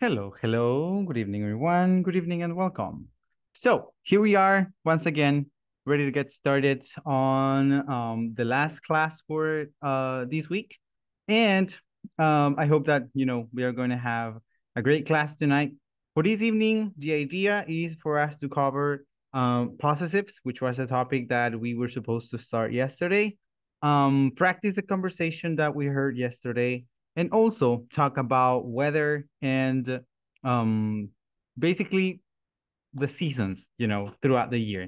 Hello, hello, good evening, everyone. Good evening and welcome. So here we are once again, ready to get started on um, the last class for uh, this week. And um, I hope that, you know, we are going to have a great class tonight. For this evening, the idea is for us to cover um, possessives, which was a topic that we were supposed to start yesterday. Um, practice the conversation that we heard yesterday and also talk about weather and um, basically the seasons, you know, throughout the year.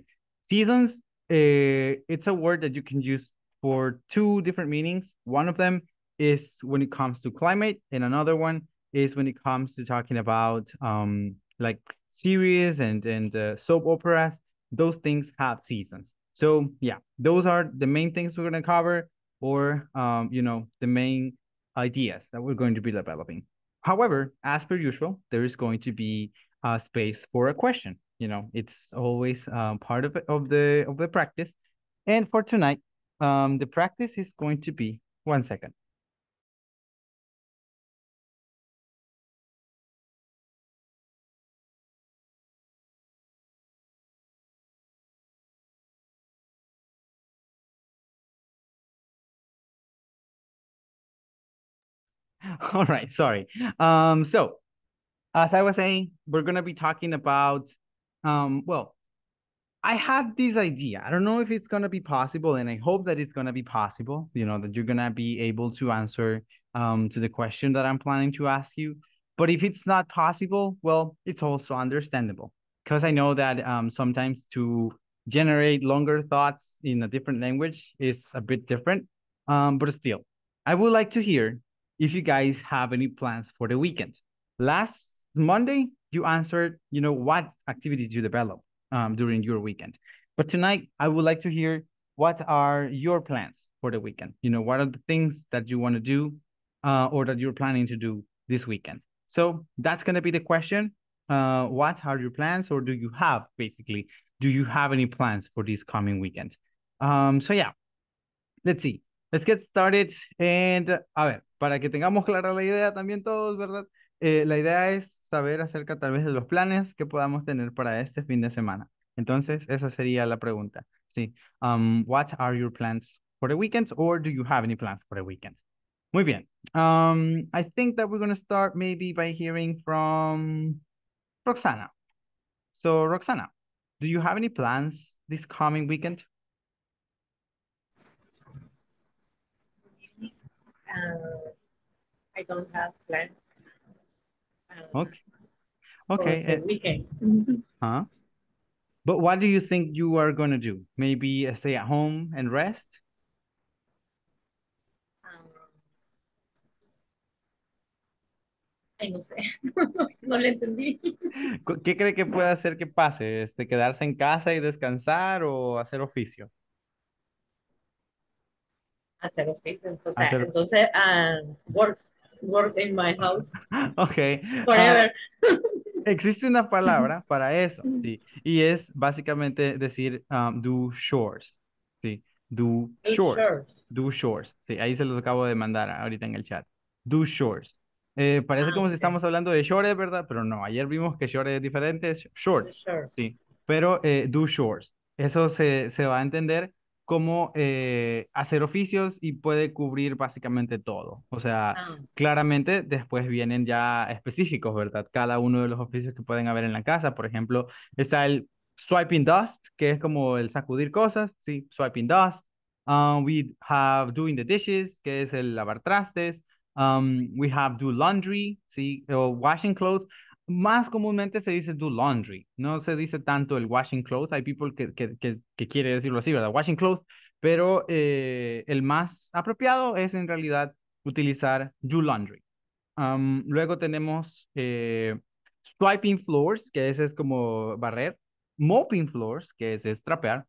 Seasons, uh, it's a word that you can use for two different meanings. One of them is when it comes to climate, and another one is when it comes to talking about um, like series and and uh, soap operas. Those things have seasons. So yeah, those are the main things we're gonna cover, or um, you know, the main ideas that we're going to be developing. However, as per usual, there is going to be a space for a question. You know, it's always um, part of, of the of the practice. And for tonight, um, the practice is going to be one second. All right, sorry. Um, so as I was saying, we're gonna be talking about um, well, I had this idea. I don't know if it's gonna be possible, and I hope that it's gonna be possible, you know, that you're gonna be able to answer um to the question that I'm planning to ask you. But if it's not possible, well, it's also understandable because I know that um sometimes to generate longer thoughts in a different language is a bit different. Um, but still, I would like to hear if you guys have any plans for the weekend. Last Monday, you answered, you know, what activities you develop um, during your weekend. But tonight, I would like to hear what are your plans for the weekend? You know, what are the things that you want to do uh, or that you're planning to do this weekend? So that's going to be the question. Uh, what are your plans or do you have basically? Do you have any plans for this coming weekend? Um, so yeah, let's see. Let's get started. And, a ver, para que tengamos clara la idea también todos, ¿verdad? Eh, la idea es saber acerca tal vez de los planes que podamos tener para este fin de semana. Entonces, esa sería la pregunta. Sí. Um, what are your plans for the weekends or do you have any plans for the weekends? Muy bien. Um, I think that we're going to start maybe by hearing from Roxana. So, Roxana, do you have any plans this coming weekend? Uh, I don't have plans. Um, ok okay. Okay. Eh, weekend. But what do you think you are going to do? Maybe stay at home and rest? Um, ay, no sé, no lo entendí. ¿Qué cree que puede hacer que pase? Este, ¿Quedarse en casa y descansar o hacer oficio? Hacer oficios. O sea, entonces, ah, work, work in my house. Ok. Forever. Ah, existe una palabra para eso, sí. Y es básicamente decir um, do chores. Sí. Do chores. Do chores. Sí, ahí se los acabo de mandar ahorita en el chat. Do chores. Eh, parece ah, como si estamos hablando de shorts, ¿verdad? Pero no, ayer vimos que shorts es diferente, shorts. Sí, pero eh, do shorts. Eso se, se, va a entender como eh, hacer oficios y puede cubrir básicamente todo. O sea, ah. claramente después vienen ya específicos, ¿verdad? Cada uno de los oficios que pueden haber en la casa. Por ejemplo, está el swiping dust, que es como el sacudir cosas, sí, swiping dust. Um, we have doing the dishes, que es el lavar trastes. Um, we have do laundry, sí, o washing clothes más comúnmente se dice do laundry, no se dice tanto el washing clothes, hay people que, que, que, que quiere decirlo así, ¿verdad? Washing clothes, pero eh, el más apropiado es en realidad utilizar do laundry. luego tenemos eh, swiping floors, que ese es como barrer, mopping floors, que es trapear.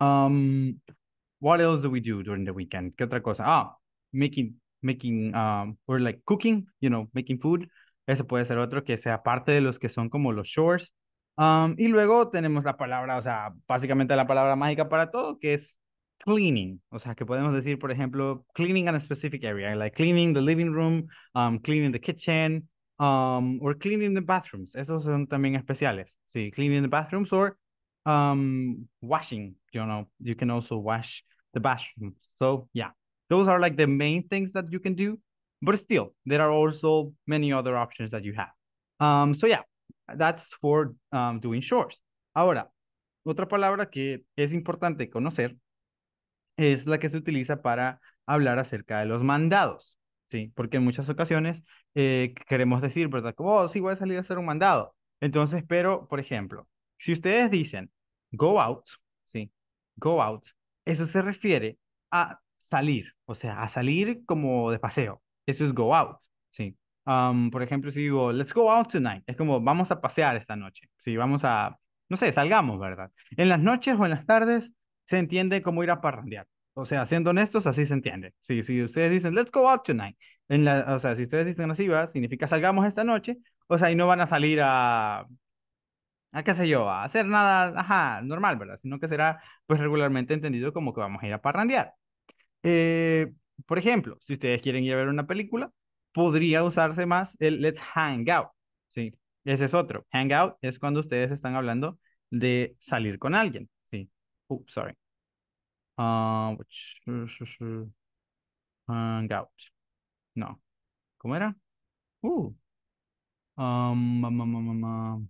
what else do we do during the weekend? ¿Qué otra cosa? Ah, making, making, um, or like cooking, you know, making food. Eso puede ser otro que sea parte de los que son como los Shores. Um, y luego tenemos la palabra, o sea, básicamente la palabra mágica para todo, que es cleaning. O sea, que podemos decir, por ejemplo, cleaning in a specific area, like cleaning the living room, um, cleaning the kitchen, um, or cleaning the bathrooms. Esos son también especiales. Sí, cleaning the bathrooms or um, washing. You know, you can also wash the bathrooms. So yeah, those are like the main things that you can do. But still, there are also many other options that you have. Um, so yeah, that's for um, doing shorts. Ahora, otra palabra que es importante conocer es la que se utiliza para hablar acerca de los mandados, ¿sí? Porque en muchas ocasiones eh, queremos decir, ¿verdad? Como, oh, sí, voy a salir a hacer un mandado. Entonces, pero, por ejemplo, si ustedes dicen go out, ¿sí? Go out, eso se refiere a salir, o sea, a salir como de paseo, eso es go out, ¿sí? Um, por ejemplo, si digo, let's go out tonight, es como vamos a pasear esta noche, si Vamos a, no sé, salgamos, ¿verdad? En las noches o en las tardes se entiende como ir a parrandear. O sea, siendo honestos, así se entiende. Si, si ustedes dicen, let's go out tonight, en la, o sea, si ustedes dicen así, va significa salgamos esta noche, o sea, y no van a salir a, a qué sé yo, a hacer nada, ajá, normal, ¿verdad? Sino que será, pues, regularmente entendido como que vamos a ir a parrandear. Eh, por ejemplo, si ustedes quieren ir a ver una película, podría usarse más el let's hang out, ¿sí? Ese es otro. Hang out es cuando ustedes están hablando de salir con alguien, ¿sí? sorry. Ah, hang out. No. ¿Cómo era? Uh. Um,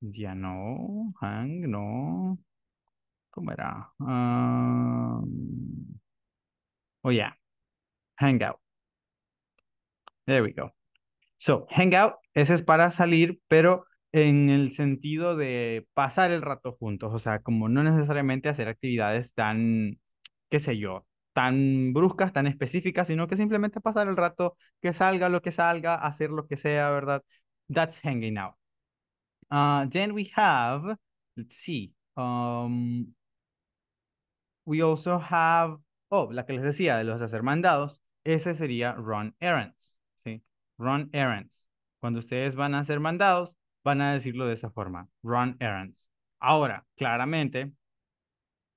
ya no, hang, no. ¿Cómo era? Um, Oh yeah, hangout. There we go. So, hangout, ese es para salir, pero en el sentido de pasar el rato juntos, o sea, como no necesariamente hacer actividades tan, qué sé yo, tan bruscas, tan específicas, sino que simplemente pasar el rato, que salga lo que salga, hacer lo que sea, ¿verdad? That's hanging out. Ah, then we have, let's see, um, we also have Oh, la que les decía de los hacer mandados, ese sería run errands, ¿sí? Run errands. Cuando ustedes van a hacer mandados, van a decirlo de esa forma, run errands. Ahora, claramente,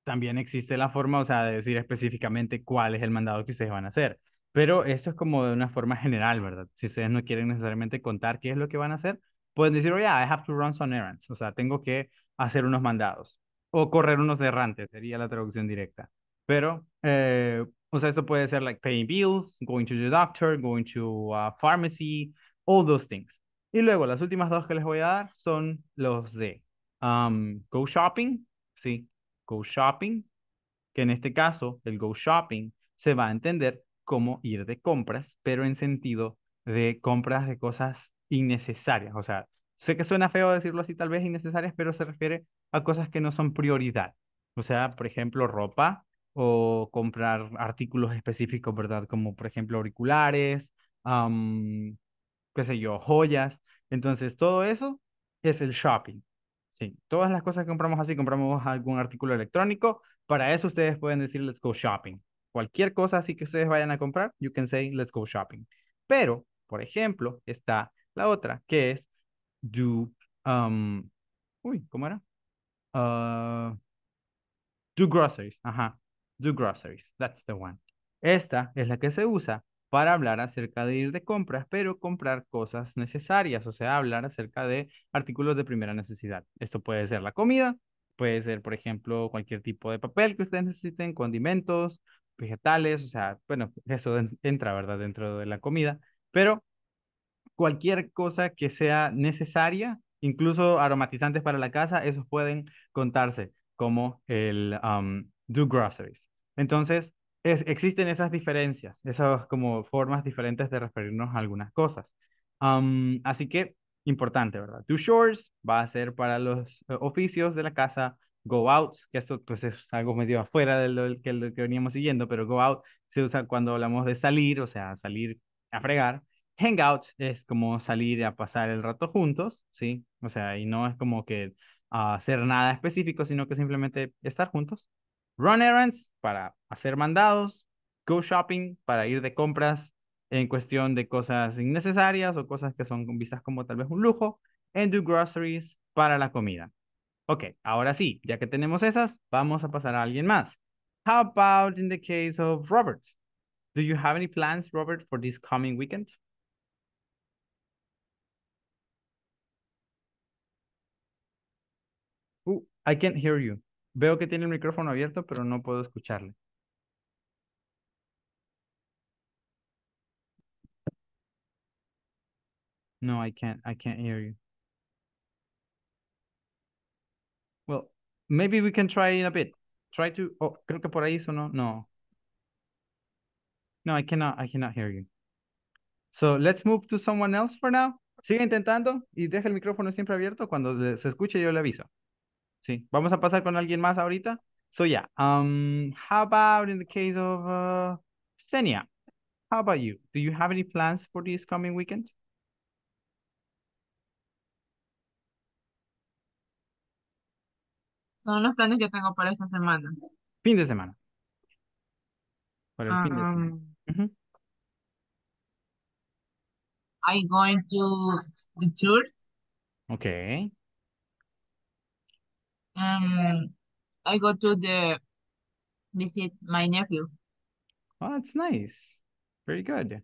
también existe la forma, o sea, de decir específicamente cuál es el mandado que ustedes van a hacer. Pero esto es como de una forma general, ¿verdad? Si ustedes no quieren necesariamente contar qué es lo que van a hacer, pueden decir, oye, oh, yeah, I have to run some errands. O sea, tengo que hacer unos mandados. O correr unos errantes, sería la traducción directa. Pero o eh, sea, pues esto puede ser like paying bills, going to the doctor, going to a pharmacy, all those things. Y luego las últimas dos que les voy a dar son los de um, go shopping, sí, go shopping, que en este caso el go shopping se va a entender como ir de compras, pero en sentido de compras de cosas innecesarias. O sea, sé que suena feo decirlo así, tal vez innecesarias, pero se refiere a cosas que no son prioridad. O sea, por ejemplo, ropa, o comprar artículos específicos, ¿verdad? Como por ejemplo auriculares, qué sé yo, joyas. Entonces, todo eso es el shopping. Sí, todas las cosas que compramos así, compramos algún artículo electrónico. Para eso ustedes pueden decir, let's go shopping. Cualquier cosa así que ustedes vayan a comprar, you can say, let's go shopping. Pero, por ejemplo, está la otra, que es do, um, uy, ¿cómo era? Ah, do groceries, ajá do groceries. That's the one. Esta es la que se usa para hablar acerca de ir de compras, pero comprar cosas necesarias, o sea, hablar acerca de artículos de primera necesidad. Esto puede ser la comida, puede ser, por ejemplo, cualquier tipo de papel que ustedes necesiten, condimentos, vegetales, o sea, bueno, eso entra, ¿verdad?, dentro de la comida, pero cualquier cosa que sea necesaria, incluso aromatizantes para la casa, esos pueden contarse como el um, do groceries. Entonces, existen esas diferencias, esas como formas diferentes de referirnos a algunas cosas. así que, importante, ¿verdad? Do shorts va a ser para los eh, oficios de la casa. Go out, que esto pues es algo medio afuera de lo que, lo que veníamos siguiendo, pero go out se usa cuando hablamos de salir, o sea, salir a fregar. Hangout es como salir a pasar el rato juntos, ¿sí? O sea, y no es como que ah, hacer nada específico, sino que simplemente estar juntos. Run errands para hacer mandados, go shopping para ir de compras en cuestión de cosas innecesarias o cosas que son vistas como tal vez un lujo, and do groceries para la comida. Ok, ahora sí, ya que tenemos esas, vamos a pasar a alguien más. How about in the case of Robert? Do you have any plans, Robert, for this coming weekend? Ooh, I can't hear you. Veo que tiene el micrófono abierto, pero no puedo escucharle. No, I can't. I can't hear you. Well, maybe we can try in a bit. Try to. Oh, creo que por ahí sonó. No. No, I cannot. I cannot hear you. So let's move to someone else for now. Sigue intentando y deja el micrófono siempre abierto. Cuando se escuche, yo le aviso. Sí, vamos a pasar con alguien más ahorita. So yeah, um, how about in the case of uh, Xenia? How about you? Do you have any plans for this coming weekend? Son los planes que tengo para esta semana. Fin de semana. Para el fin de semana. Um, I going to the church. Okay. um, I go to the visit my nephew. Oh, that's nice. Very good.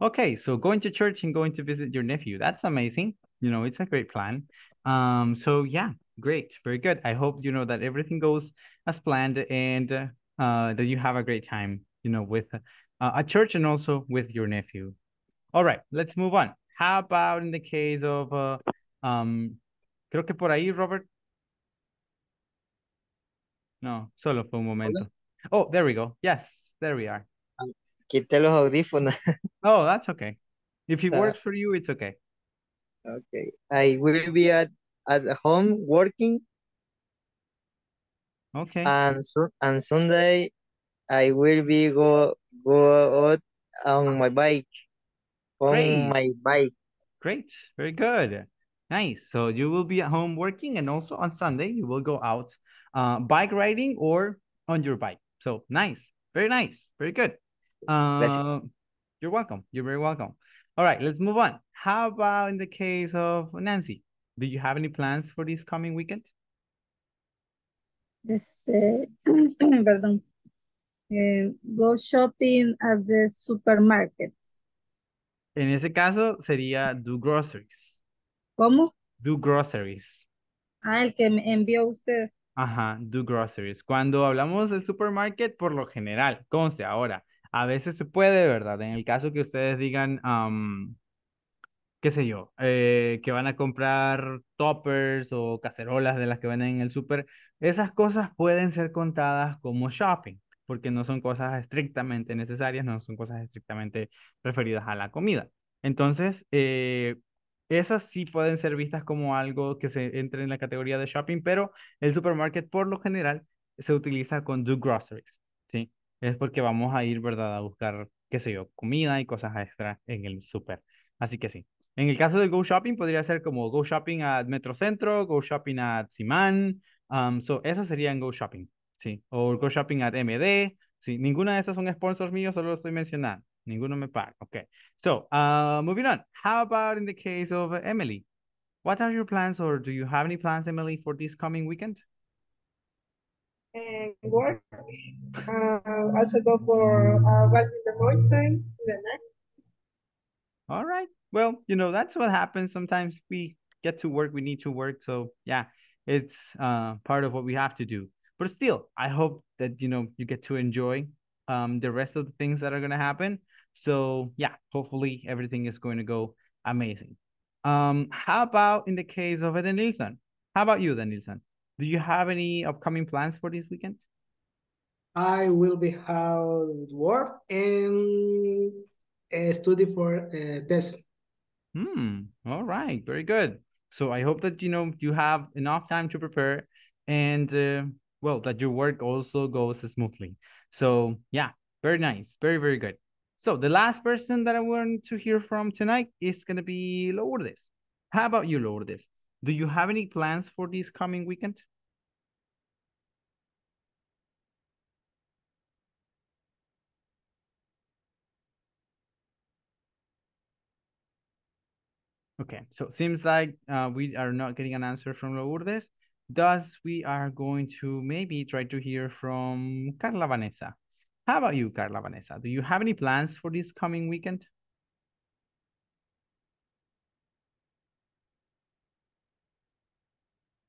Okay, so going to church and going to visit your nephew. That's amazing. You know, it's a great plan. Um, so yeah, great, very good. I hope you know that everything goes as planned and uh, that you have a great time. You know, with uh, a church and also with your nephew. All right, let's move on. How about in the case of, uh, um, creo que por ahí, Robert, no, solo fue un momento. Hola. Oh, there we go. Yes, there we are. Ah, quité los audífonos. oh, that's okay. If it uh, works for you, it's okay. Okay. I will be at, at home working. Okay. And so and Sunday I will be go go out on my bike. On Great. my bike. Great. Very good. Nice. So you will be at home working and also on Sunday you will go out uh, bike riding or on your bike. So nice, very nice, very good. Uh, you're welcome. You're very welcome. All right, let's move on. How about in the case of Nancy? Do you have any plans for this coming weekend? Este, perdón. Eh, go shopping at the supermarket. En ese caso sería do groceries. ¿Cómo? Do groceries. Ah, el que me envió usted. Ajá, do groceries. Cuando hablamos del supermarket, por lo general, conste ahora, a veces se puede, ¿verdad? En el caso que ustedes digan, qué sé yo, eh, que van a comprar toppers o cacerolas de las que venden en el super, esas cosas pueden ser contadas como shopping, porque no son cosas estrictamente necesarias, no son cosas estrictamente referidas a la comida. Entonces, eh, esas sí pueden ser vistas como algo que se entre en la categoría de shopping, pero el supermarket por lo general se utiliza con do groceries, ¿sí? Es porque vamos a ir, ¿verdad?, a buscar, qué sé yo, comida y cosas extra en el super. Así que sí. En el caso del go shopping podría ser como go shopping at Metrocentro, go shopping at Simán, um, so serían go shopping, ¿sí? O go shopping at MD, ¿sí? Ninguna de esas son sponsors míos, solo lo estoy mencionando. Ninguno me paga. Okay. So uh, moving on. How about in the case of Emily? What are your plans or do you have any plans, Emily, for this coming weekend? Eh, work. Uh, also go for a uh, walk in the morning, in the night. All right. Well, you know, that's what happens. Sometimes we get to work, we need to work. So yeah, it's uh, part of what we have to do. But still, I hope that, you know, you get to enjoy um, the rest of the things that are going to happen. So yeah, hopefully everything is going to go amazing. Um, how about in the case of Eden How about you, Eden Do you have any upcoming plans for this weekend? I will be out work and uh, study for a uh, test. Hmm. All right. Very good. So I hope that you know you have enough time to prepare, and uh, well, that your work also goes smoothly. So yeah, very nice. Very very good. So the last person that I want to hear from tonight is going to be Lourdes. How about you, Lourdes? Do you have any plans for this coming weekend? Okay, so seems like uh, we are not getting an answer from Lourdes. Thus, we are going to maybe try to hear from Carla Vanessa. How about you, Carla Vanessa? Do you have any plans for this coming weekend?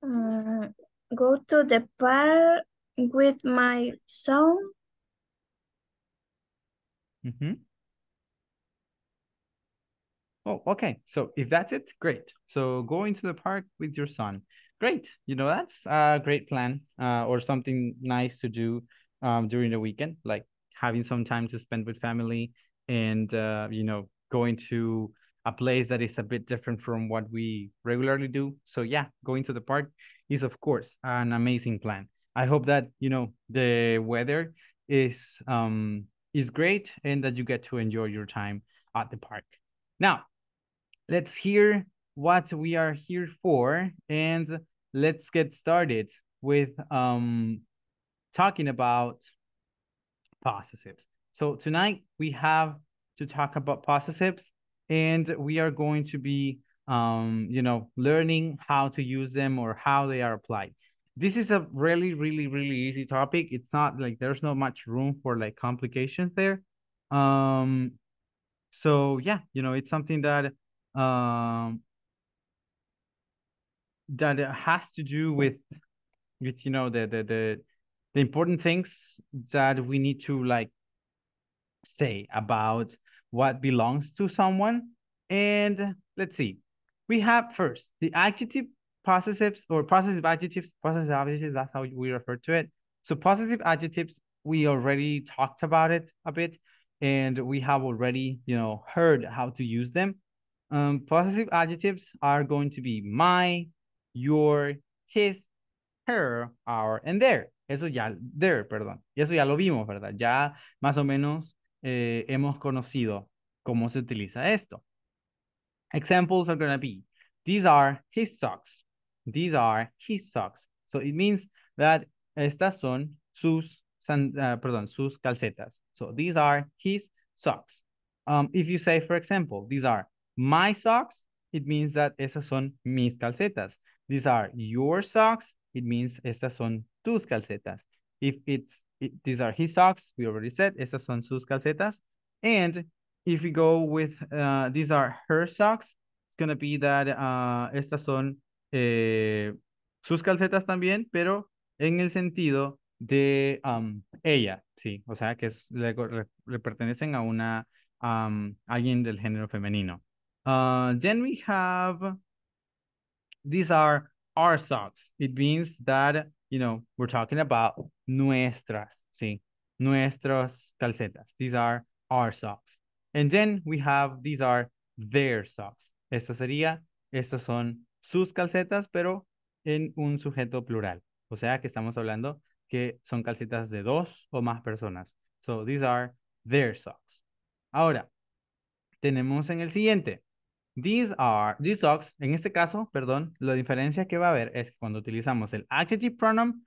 Uh, go to the park with my son. Mm -hmm. Oh, okay. So if that's it, great. So go into the park with your son. Great. You know, that's a great plan uh, or something nice to do um, during the weekend, like having some time to spend with family and, uh, you know, going to a place that is a bit different from what we regularly do. So yeah, going to the park is of course an amazing plan. I hope that, you know, the weather is um is great and that you get to enjoy your time at the park. Now, let's hear what we are here for and let's get started with um talking about possessives. So tonight we have to talk about possessives and we are going to be, um, you know, learning how to use them or how they are applied. This is a really, really, really easy topic. It's not like there's not much room for like complications there. Um, so yeah, you know, it's something that um, that has to do with with you know the the the the important things that we need to like say about what belongs to someone. And let's see, we have first the adjective possessives or possessive adjectives, possessive adjectives, that's how we refer to it. So possessive adjectives, we already talked about it a bit and we have already, you know, heard how to use them. Um, possessive adjectives are going to be my, your, his, her, our, and their. Eso ya, there, perdón. Eso ya lo vimos, ¿verdad? Ya más o menos eh, hemos conocido cómo se utiliza esto. Examples are going to be, these are his socks. These are his socks. So it means that estas son sus, san, uh, perdón, sus calcetas. So these are his socks. Um, if you say, for example, these are my socks, it means that esas son mis calcetas. These are your socks, it means estas son tus calcetas. If it's, it, these are his socks, we already said, esas son sus calcetas. And if we go with, uh, these are her socks, it's going to be that uh, estas son eh, sus calcetas también, pero en el sentido de um, ella, sí, o sea, que es, le, le, pertenecen a una, um, alguien del género femenino. Uh, then we have, these are our socks. It means that you know, we're talking about nuestras, sí, nuestras calcetas. These are our socks. And then we have, these are their socks. Esto sería, estos son sus calcetas, pero en un sujeto plural. O sea que estamos hablando que son calcetas de dos o más personas. So these are their socks. Ahora, tenemos en el siguiente. These are, these socks, en este caso, perdón, la diferencia que va a haber es que cuando utilizamos el adjective pronoun,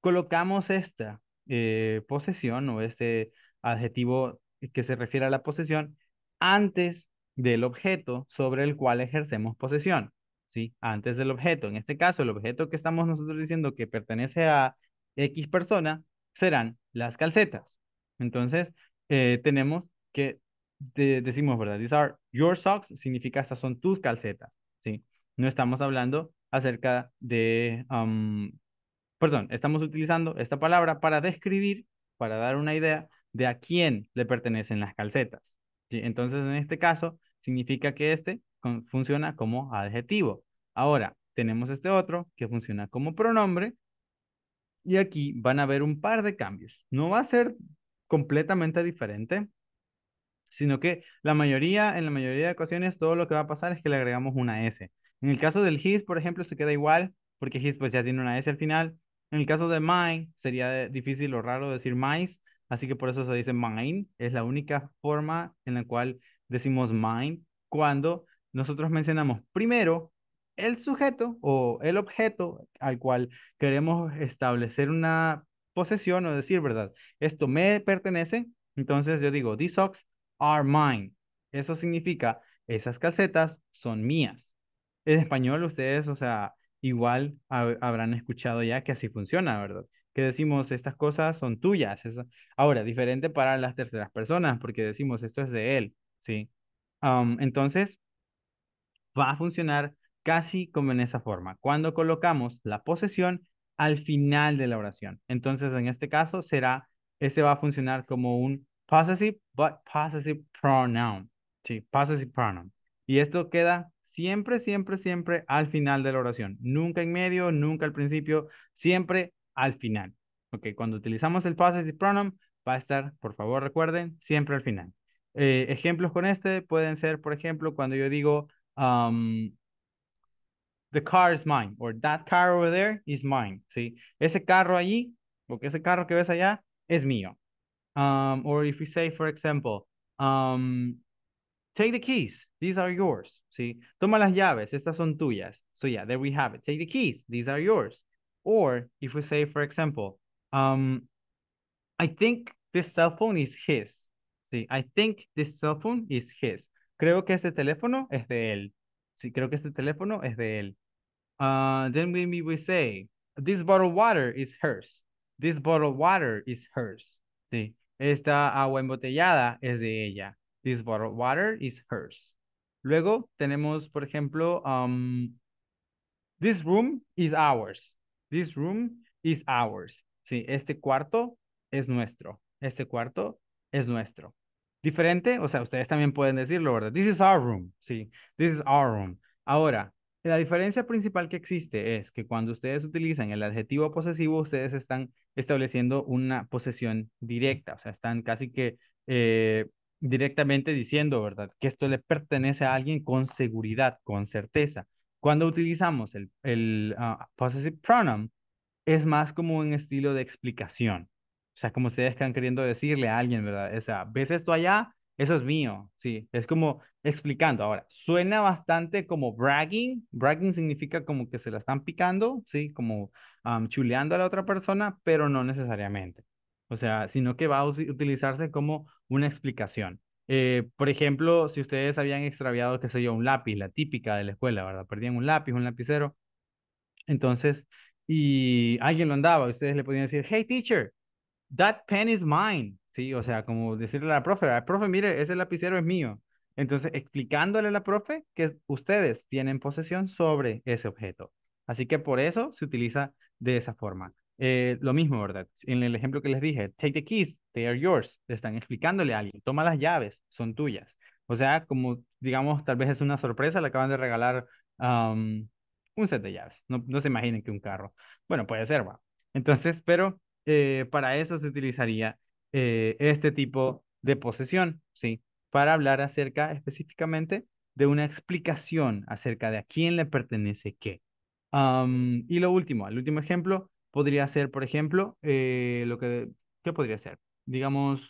colocamos esta eh, posesión o este adjetivo que se refiere a la posesión antes del objeto sobre el cual ejercemos posesión, ¿sí? Antes del objeto. En este caso, el objeto que estamos nosotros diciendo que pertenece a X persona serán las calcetas. Entonces, eh, tenemos que decimos, ¿verdad? These are your socks, significa estas son tus calcetas, ¿sí? No estamos hablando acerca de, um, perdón, estamos utilizando esta palabra para describir, para dar una idea de a quién le pertenecen las calcetas. ¿sí? Entonces, en este caso, significa que este funciona como adjetivo. Ahora, tenemos este otro que funciona como pronombre y aquí van a haber un par de cambios. No va a ser completamente diferente, sino que la mayoría, en la mayoría de ocasiones, todo lo que va a pasar es que le agregamos una S. En el caso del his, por ejemplo, se queda igual, porque his pues ya tiene una S al final. En el caso de mine, sería difícil o raro decir mines, así que por eso se dice mine. Es la única forma en la cual decimos mine cuando nosotros mencionamos primero el sujeto o el objeto al cual queremos establecer una posesión o decir, ¿verdad? Esto me pertenece. Entonces yo digo, this ox are mine. Eso significa, esas casetas son mías. En español ustedes, o sea, igual habrán escuchado ya que así funciona, ¿verdad? Que decimos, estas cosas son tuyas. Ahora, diferente para las terceras personas, porque decimos, esto es de él, ¿sí? entonces, va a funcionar casi como en esa forma, cuando colocamos la posesión al final de la oración. Entonces, en este caso, será, ese va a funcionar como un possessive but possessive pronoun. Sí, possessive pronoun. Y esto queda siempre, siempre, siempre al final de la oración. Nunca en medio, nunca al principio, siempre al final. Ok, cuando utilizamos el possessive pronoun, va a estar, por favor recuerden, siempre al final. Eh, ejemplos con este pueden ser, por ejemplo, cuando yo digo, um, the car is mine, or that car over there is mine, ¿sí? Ese carro allí, porque ese carro que ves allá, es mío. um, or if we say, for example, um, take the keys, these are yours, see? Toma las llaves, estas son tuyas. So yeah, there we have it. Take the keys, these are yours. Or if we say, for example, um, I think this cell phone is his. See, I think this cell phone is his. Creo que este teléfono es de él. Sí, creo que este teléfono es de él. Uh, then we, we say, this bottle of water is hers. This bottle of water is hers. Sí. Esta agua embotellada es de ella. This bottle of water is hers. Luego tenemos, por ejemplo, um, this room is ours. This room is ours. Sí, este cuarto es nuestro. Este cuarto es nuestro. Diferente, o sea, ustedes también pueden decirlo, ¿verdad? This is our room. Sí, this is our room. Ahora, la diferencia principal que existe es que cuando ustedes utilizan el adjetivo posesivo, ustedes están estableciendo una posesión directa, o sea, están casi que eh, directamente diciendo, ¿verdad? Que esto le pertenece a alguien con seguridad, con certeza. Cuando utilizamos el, el ah, possessive pronoun, es más como un estilo de explicación. O sea, como ustedes están queriendo decirle a alguien, ¿verdad? O sea, ves esto allá, eso es mío, sí. Es como explicando. Ahora, suena bastante como bragging. Bragging significa como que se la están picando, sí, como chuleando a la otra persona, pero no necesariamente. O sea, sino que va a utilizarse como una explicación. Eh, por ejemplo, si ustedes habían extraviado, qué sé yo, un lápiz, la típica de la escuela, ¿verdad? Perdían un lápiz, un lapicero. Entonces, y alguien lo andaba, ustedes le podían decir, hey teacher, that pen is mine. Sí, o sea, como decirle a la profe, ah, profe, mire, ese lapicero es mío. Entonces, explicándole a la profe que ustedes tienen posesión sobre ese objeto. Así que por eso se utiliza de esa forma. Eh, lo mismo, ¿verdad? En el ejemplo que les dije, take the keys, they are yours. están explicándole a alguien, toma las llaves, son tuyas. O sea, como digamos, tal vez es una sorpresa, le acaban de regalar un set de llaves. No, se imaginen que un carro. Bueno, puede ser, va. Entonces, pero eh, para eso se utilizaría eh, este tipo de posesión, ¿sí? Para hablar acerca específicamente de una explicación acerca de a quién le pertenece qué. y lo último, el último ejemplo podría ser, por ejemplo, eh, lo que, ¿qué podría ser? Digamos,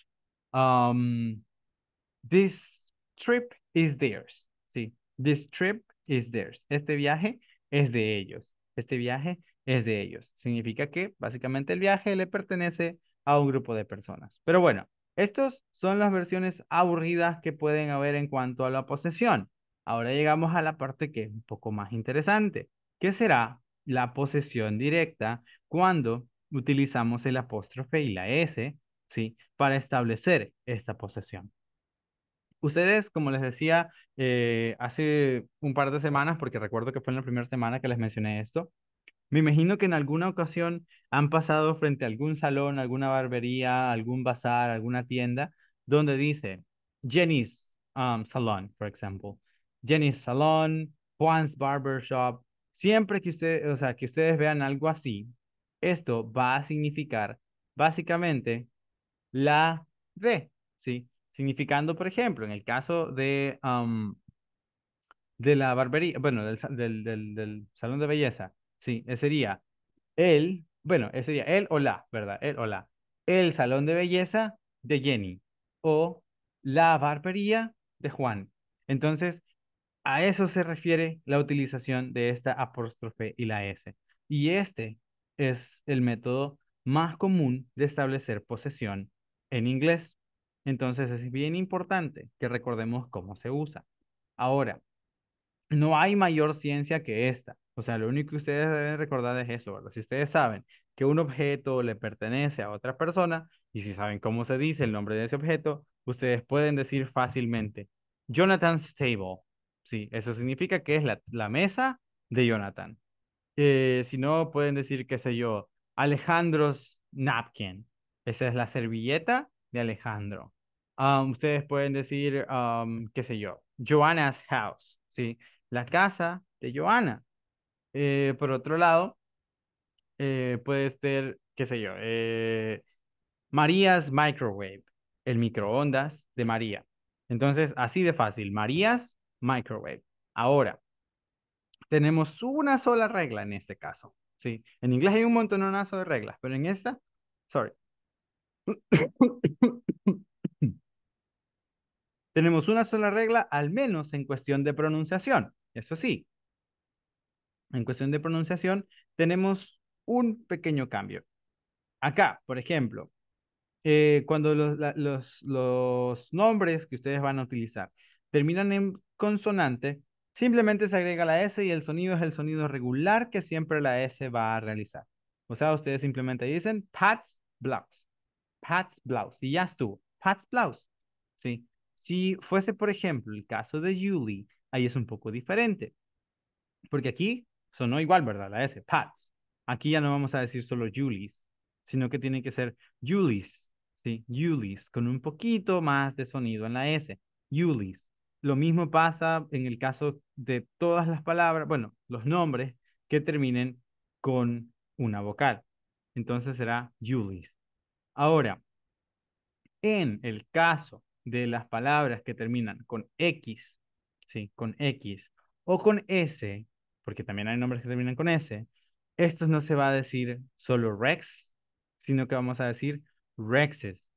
this trip is theirs, ¿sí? This trip is theirs. Este viaje es de ellos. Este viaje es de ellos. Significa que básicamente el viaje le pertenece a un grupo de personas. Pero bueno, estos son las versiones aburridas que pueden haber en cuanto a la posesión. Ahora llegamos a la parte que es un poco más interesante, que será la posesión directa cuando utilizamos el apóstrofe y la S, ¿sí? Para establecer esta posesión. Ustedes, como les decía eh, hace un par de semanas, porque recuerdo que fue en la primera semana que les mencioné esto, me imagino que en alguna ocasión han pasado frente a algún salón, alguna barbería, algún bazar, alguna tienda, donde dice Jenny's um, Salon, por ejemplo. Jenny's Salon, Juan's Barbershop. Siempre que, usted, o sea, que ustedes vean algo así, esto va a significar básicamente la D, ¿sí? Significando, por ejemplo, en el caso de, um, de la barbería, bueno, del, del salón de belleza, Sí, sería el, bueno, sería el o la, ¿verdad? El o la. El salón de belleza de Jenny o la barbería de Juan. Entonces, a eso se refiere la utilización de esta apóstrofe y la S. Y este es el método más común de establecer posesión en inglés. Entonces es bien importante que recordemos cómo se usa. Ahora, no hay mayor ciencia que esta. O sea, lo único que ustedes deben recordar es eso, ¿verdad? Si ustedes saben que un objeto le pertenece a otra persona y si saben cómo se dice el nombre de ese objeto, ustedes pueden decir fácilmente, Jonathan's table. Sí, eso significa que es la, mesa de Jonathan. Eh, si no, pueden decir, qué sé yo, Alejandro's napkin. Esa es la servilleta de Alejandro. Ah, ustedes pueden decir, qué sé yo, Joanna's house. Sí, la casa de Joanna. Eh, por otro lado, eh, puede ser, qué sé yo, eh, Marías Microwave, el microondas de María. Entonces, así de fácil, Marías Microwave. Ahora, tenemos una sola regla en este caso. Sí, en inglés hay un montonazo de reglas, pero en esta, sorry. tenemos una sola regla, al menos en cuestión de pronunciación. Eso sí, en cuestión de pronunciación, tenemos un pequeño cambio. Acá, por ejemplo, eh, cuando los, los, nombres que ustedes van a utilizar terminan en consonante, simplemente se agrega la S y el sonido es el sonido regular que siempre la S va a realizar. O sea, ustedes simplemente dicen Pat's Blouse. Pat's Blouse. Y ya estuvo. Pat's Blouse. ¿Sí? Si fuese, por ejemplo, el caso de Julie, ahí es un poco diferente. Porque aquí Sonó igual, ¿verdad? La S, Pats. Aquí ya no vamos a decir solo Julis sino que tiene que ser Julis ¿sí? Julis con un poquito más de sonido en la S. Julis Lo mismo pasa en el caso de todas las palabras, bueno, los nombres que terminen con una vocal. Entonces será Julis Ahora, en el caso de las palabras que terminan con X, ¿sí? Con X o con S, porque también hay nombres que terminan con S, estos no se va a decir solo Rex, sino que vamos a decir Rexes.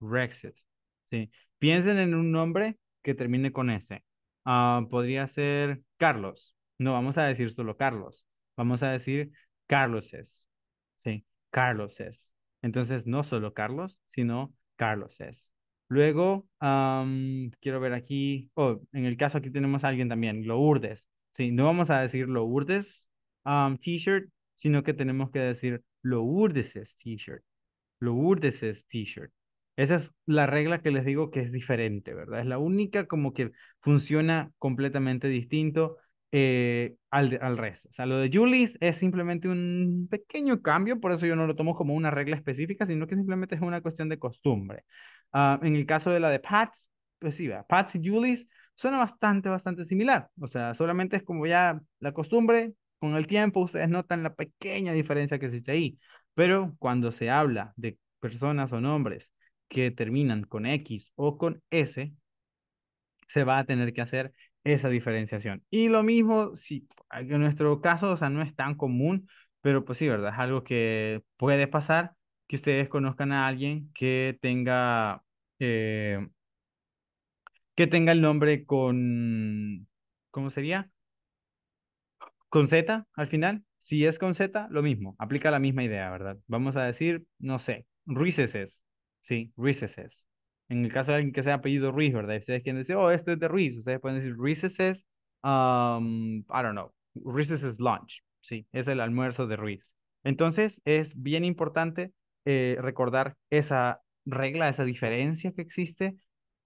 Rexes. ¿sí? Piensen en un nombre que termine con S. Ah, podría ser Carlos. No vamos a decir solo Carlos. Vamos a decir Carloses. ¿sí? Carloses. Entonces, no solo Carlos, sino Carloses. Luego, quiero ver aquí, oh, en el caso aquí tenemos a alguien también, Lourdes no vamos a decir lo urdes um, t-shirt, sino que tenemos que decir lo urdes t-shirt. Lo urdes t-shirt. Esa es la regla que les digo que es diferente, ¿verdad? Es la única como que funciona completamente distinto eh, al, resto. O sea, lo de Julius es simplemente un pequeño cambio, por eso yo no lo tomo como una regla específica, sino que simplemente es una cuestión de costumbre. Ah, en el caso de la de Pats, pues sí, Pats y Julius suena bastante, bastante similar. O sea, solamente es como ya la costumbre, con el tiempo ustedes notan la pequeña diferencia que existe ahí. Pero cuando se habla de personas o nombres que terminan con X o con S, se va a tener que hacer esa diferenciación. Y lo mismo, si en nuestro caso, o sea, no es tan común, pero pues sí, ¿verdad? Es algo que puede pasar, que ustedes conozcan a alguien que tenga eh, que tenga el nombre con, ¿cómo sería? Con Z al final. Si es con Z, lo mismo, aplica la misma idea, ¿verdad? Vamos a decir, no sé, es sí, Ruizeses. En el caso de alguien que sea apellido Ruiz, ¿verdad? ustedes quieren decir, oh, esto es de Ruiz, ustedes pueden decir es um, I don't know, Ruizeses lunch, sí, es el almuerzo de Ruiz. Entonces, es bien importante eh, recordar esa regla, esa diferencia que existe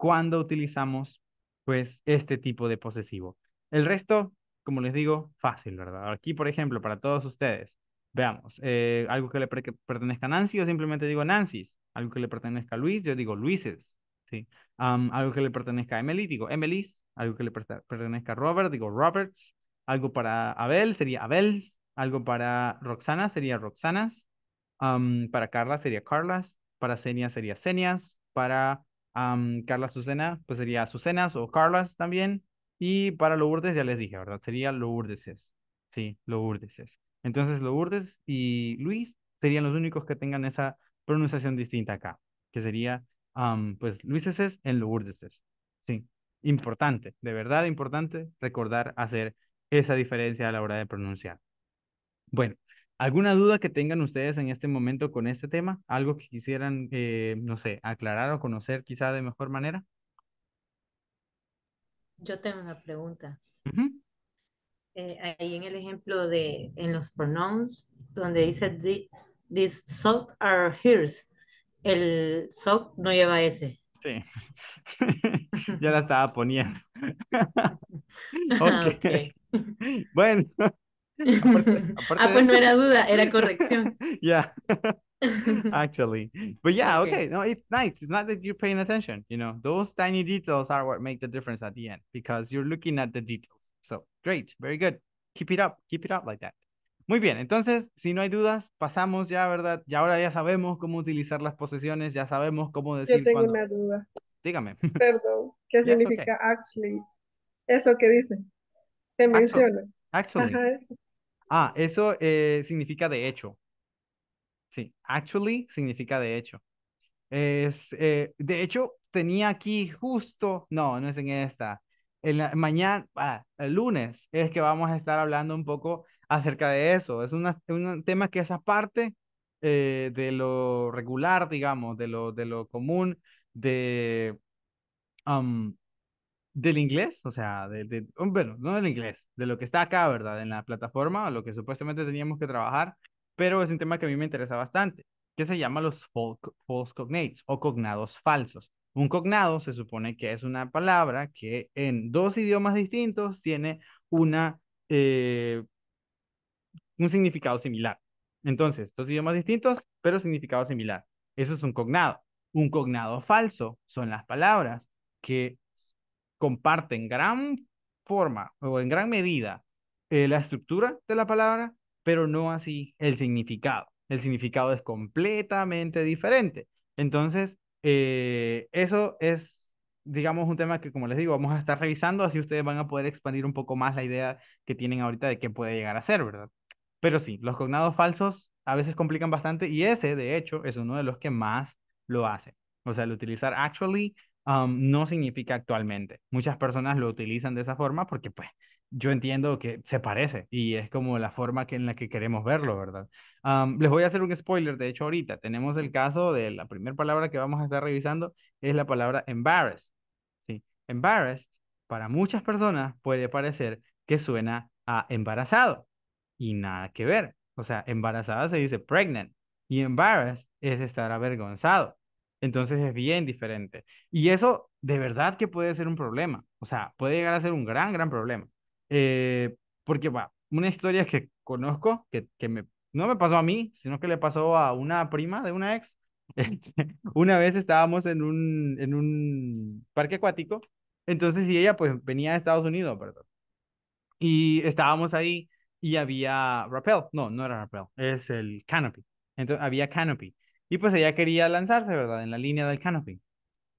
cuando utilizamos pues este tipo de posesivo. El resto, como les digo, fácil, ¿verdad? Aquí, por ejemplo, para todos ustedes, veamos, eh, algo que le pertenezca a Nancy, yo simplemente digo Nancy's, algo que le pertenezca a Luis, yo digo Luis's, ¿sí? algo que le pertenezca a Emily, digo Emily's, algo que le pertenezca a Robert, digo Robert's, algo para Abel sería Abel's, algo para Roxana sería Roxana's, para Carla sería Carla's, para Senia sería Senia's, para Carla Azucena, pues sería Susenas o Carlos también. Y para Lourdes, ya les dije, ¿verdad? Sería Lourdeses. Sí, Lourdeses. Entonces, Lourdes y Luis serían los únicos que tengan esa pronunciación distinta acá, que sería, pues, Luiseses en Lourdeses. Sí, importante, de verdad importante recordar hacer esa diferencia a la hora de pronunciar. Bueno, ¿Alguna duda que tengan ustedes en este momento con este tema? ¿Algo que quisieran, eh, no sé, aclarar o conocer quizá de mejor manera? Yo tengo una pregunta. Eh, ahí en el ejemplo de en los pronouns, donde dice this sock are hers, el sock no lleva S. Sí, ya la estaba poniendo. Ah, ok. Okay. bueno, ah, ah pues no era duda, era corrección. yeah. Actually. But yeah, okay. No, it's nice. It's not that you're paying attention. You know, those tiny details are what make the difference at the end because you're looking at the details. So great. Very good. Keep it up. Keep it up like that. Muy bien, entonces, si no hay dudas, pasamos ya, ¿verdad? Ya ahora ya sabemos cómo utilizar las posesiones, ya sabemos cómo decir. Yo tengo una duda. Dígame. Perdón, ¿qué significa actually? Eso que dice, te menciona. Actually. Ah, eso eh, significa de hecho. Sí, actually significa de hecho. Es, eh, de hecho, tenía aquí justo, no, no es en esta. En mañana, ah, el lunes, es que vamos a estar hablando un poco acerca de eso. Es un tema que es aparte eh, de lo regular, digamos, de lo, de lo común, de, del inglés, o sea, de, de, oh, bueno, no del inglés, de lo que está acá, ¿verdad? En la plataforma, lo que supuestamente teníamos que trabajar, pero es un tema que a mí me interesa bastante, que se llama los false cognates o cognados falsos. Un cognado se supone que es una palabra que en dos idiomas distintos tiene una, eh, un significado similar. Entonces, dos idiomas distintos, pero significado similar. Eso es un cognado. Un cognado falso son las palabras que comparte en gran forma o en gran medida eh, la estructura de la palabra, pero no así el significado. El significado es completamente diferente. Entonces, eh, eso es, digamos, un tema que, como les digo, vamos a estar revisando, así ustedes van a poder expandir un poco más la idea que tienen ahorita de qué puede llegar a ser, ¿verdad? Pero sí, los cognados falsos a veces complican bastante y ese, de hecho, es uno de los que más lo hace. O sea, el utilizar actually no significa actualmente. Muchas personas lo utilizan de esa forma porque pues yo entiendo que se parece y es como la forma que, en la que queremos verlo, ¿verdad? les voy a hacer un spoiler, de hecho ahorita tenemos el caso de la primera palabra que vamos a estar revisando, es la palabra embarrassed. ¿sí? Embarrassed para muchas personas puede parecer que suena a embarazado y nada que ver. O sea, embarazada se dice pregnant y embarrassed es estar avergonzado. Entonces es bien diferente. Y eso de verdad que puede ser un problema. O sea, puede llegar a ser un gran, gran problema. Eh, porque, va, una historia que conozco, que, me, no me pasó a mí, sino que le pasó a una prima de una ex. Este, una vez estábamos en un, en un parque acuático. Entonces, y ella pues venía de Estados Unidos, perdón. Y estábamos ahí y había rappel. No, no era rappel, es el canopy. Entonces, había canopy. Y pues ella quería lanzarse, ¿verdad? En la línea del canopy.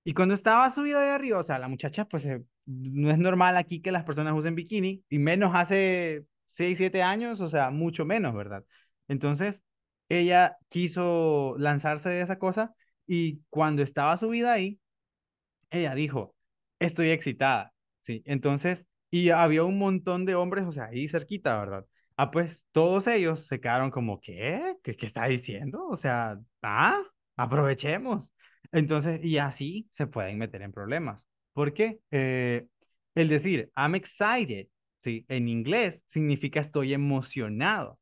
Y cuando estaba subida de arriba, o sea, la muchacha, pues eh, no es normal aquí que las personas usen bikini, y menos hace 6, 7 años, o sea, mucho menos, ¿verdad? Entonces, ella quiso lanzarse de esa cosa y cuando estaba subida ahí, ella dijo, estoy excitada, ¿sí? Entonces, y había un montón de hombres, o sea, ahí cerquita, ¿verdad? Ah, pues todos ellos se quedaron como, ¿qué? ¿Qué, está diciendo? O sea, ah, aprovechemos. Entonces, y así se pueden meter en problemas. ¿Por qué? Eh, el decir, I'm excited, ¿sí? En inglés significa estoy emocionado.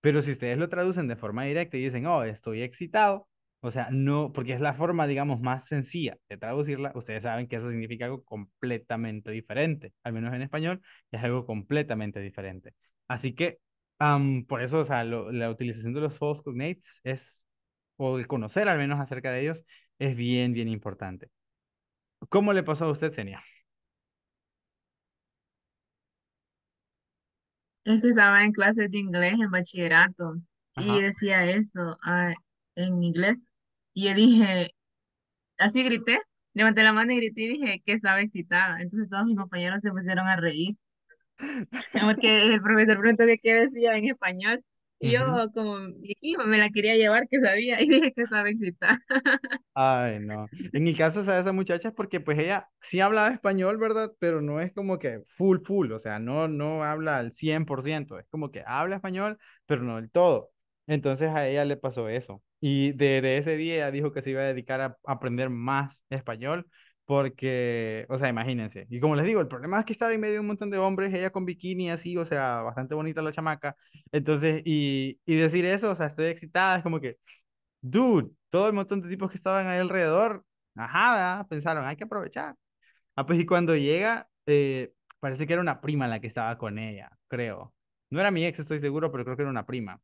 Pero si ustedes lo traducen de forma directa y dicen, oh, estoy excitado, o sea, no, porque es la forma, digamos, más sencilla de traducirla. Ustedes saben que eso significa algo completamente diferente. Al menos en español es algo completamente diferente. Así que por eso, o sea, la utilización de los false cognates es, o el conocer al menos acerca de ellos, es bien, bien importante. ¿Cómo le pasó a usted, Senia? Es que estaba en clases de inglés en bachillerato y decía eso ah, en inglés. Y yo dije, así grité, levanté la mano y grité y dije que estaba excitada. Entonces todos mis compañeros se pusieron a reír porque el profesor pronto que qué decía en español. Y yo, como me la quería llevar, que sabía, y dije que estaba excitada. Ay, no. En mi caso, esa esa muchacha es porque, pues, ella sí hablaba español, ¿verdad? Pero no es como que full, full, o sea, no, no habla al 100%, es como que habla español, pero no del todo. Entonces a ella le pasó eso. Y desde de ese día dijo que se iba a dedicar a aprender más español porque, o sea, imagínense. Y como les digo, el problema es que estaba en medio de un montón de hombres, ella con bikini así, o sea, bastante bonita la chamaca. Entonces, y, y decir eso, o sea, estoy excitada, es como que, dude, todo el montón de tipos que estaban ahí alrededor, ajá, pensaron, hay que aprovechar. Ah, pues y cuando llega, eh, parece que era una prima la que estaba con ella, creo. No era mi ex, estoy seguro, pero creo que era una prima.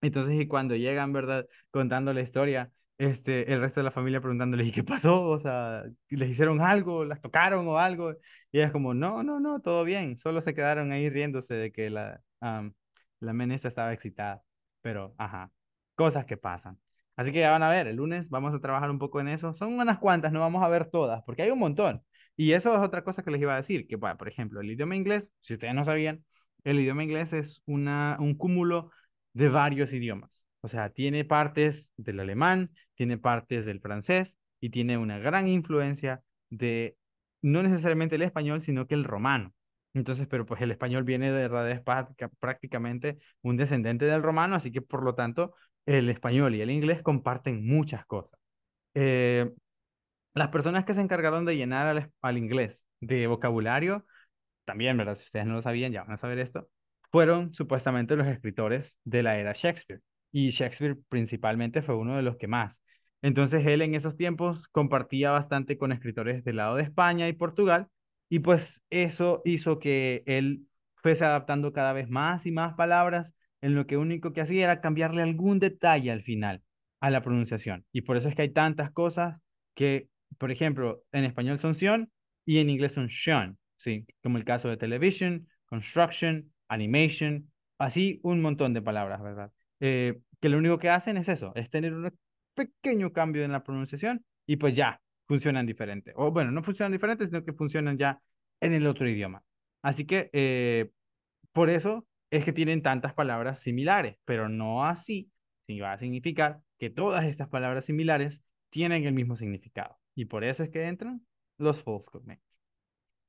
Entonces, y cuando llegan, ¿verdad? Contando la historia, este, el resto de la familia preguntándole, ¿y qué pasó? O sea, ¿les hicieron algo? ¿Las tocaron o algo? Y ella es como, no, no, no, todo bien. Solo se quedaron ahí riéndose de que la, la menesta estaba excitada. Pero, ajá, cosas que pasan. Así que ya van a ver, el lunes vamos a trabajar un poco en eso. Son unas cuantas, no vamos a ver todas, porque hay un montón. Y eso es otra cosa que les iba a decir, que, bueno, por ejemplo, el idioma inglés, si ustedes no sabían, el idioma inglés es una, un cúmulo de varios idiomas. O sea, tiene partes del alemán, tiene partes del francés y tiene una gran influencia de no necesariamente el español, sino que el romano. Entonces, pero pues el español viene de verdad es prácticamente un descendiente del romano, así que por lo tanto el español y el inglés comparten muchas cosas. Eh, las personas que se encargaron de llenar al, inglés de vocabulario, también, ¿verdad? Si ustedes no lo sabían, ya van a saber esto, fueron supuestamente los escritores de la era Shakespeare y Shakespeare principalmente fue uno de los que más. Entonces él en esos tiempos compartía bastante con escritores del lado de España y Portugal y pues eso hizo que él fuese adaptando cada vez más y más palabras en lo que único que hacía era cambiarle algún detalle al final a la pronunciación. Y por eso es que hay tantas cosas que, por ejemplo, en español son Sion y en inglés son Sean, ¿sí? Como el caso de television, construction, animation, así un montón de palabras, ¿verdad? Eh, que lo único que hacen es eso, es tener un pequeño cambio en la pronunciación y pues ya funcionan diferente. O bueno, no funcionan diferentes, sino que funcionan ya en el otro idioma. Así que eh, por eso es que tienen tantas palabras similares, pero no así va a significar que todas estas palabras similares tienen el mismo significado. Y por eso es que entran los false cognates.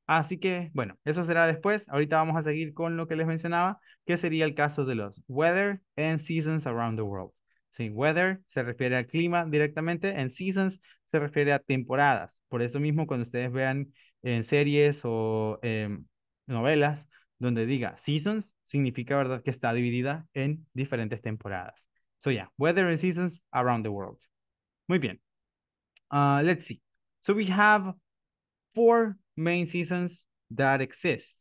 Así que, bueno, eso será después. Ahorita vamos a seguir con lo que les mencionaba, que sería el caso de los weather and seasons around the world. Sí, weather se refiere al clima directamente, and seasons se refiere a temporadas. Por eso mismo, cuando ustedes vean en series o novelas donde diga seasons, significa, ¿verdad?, que está dividida en diferentes temporadas. So, yeah, weather and seasons around the world. Muy bien. Ah, let's see. So, we have four main seasons that exist.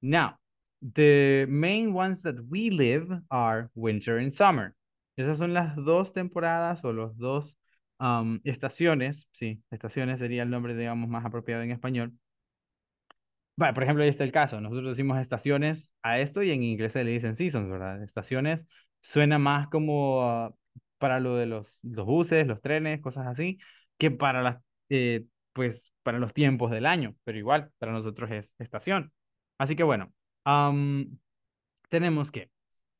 Now, the main ones that we live are winter and summer. Esas son las dos temporadas o los dos um, estaciones, sí, estaciones sería el nombre, digamos, más apropiado en español. Bueno, por ejemplo, ahí está el caso, nosotros decimos estaciones a esto y en inglés se le dicen seasons, ¿verdad? Estaciones suena más como ah, para lo de los, los buses, los trenes, cosas así, que para las eh, pues para los tiempos del año, pero igual para nosotros es estación. Así que bueno, tenemos que,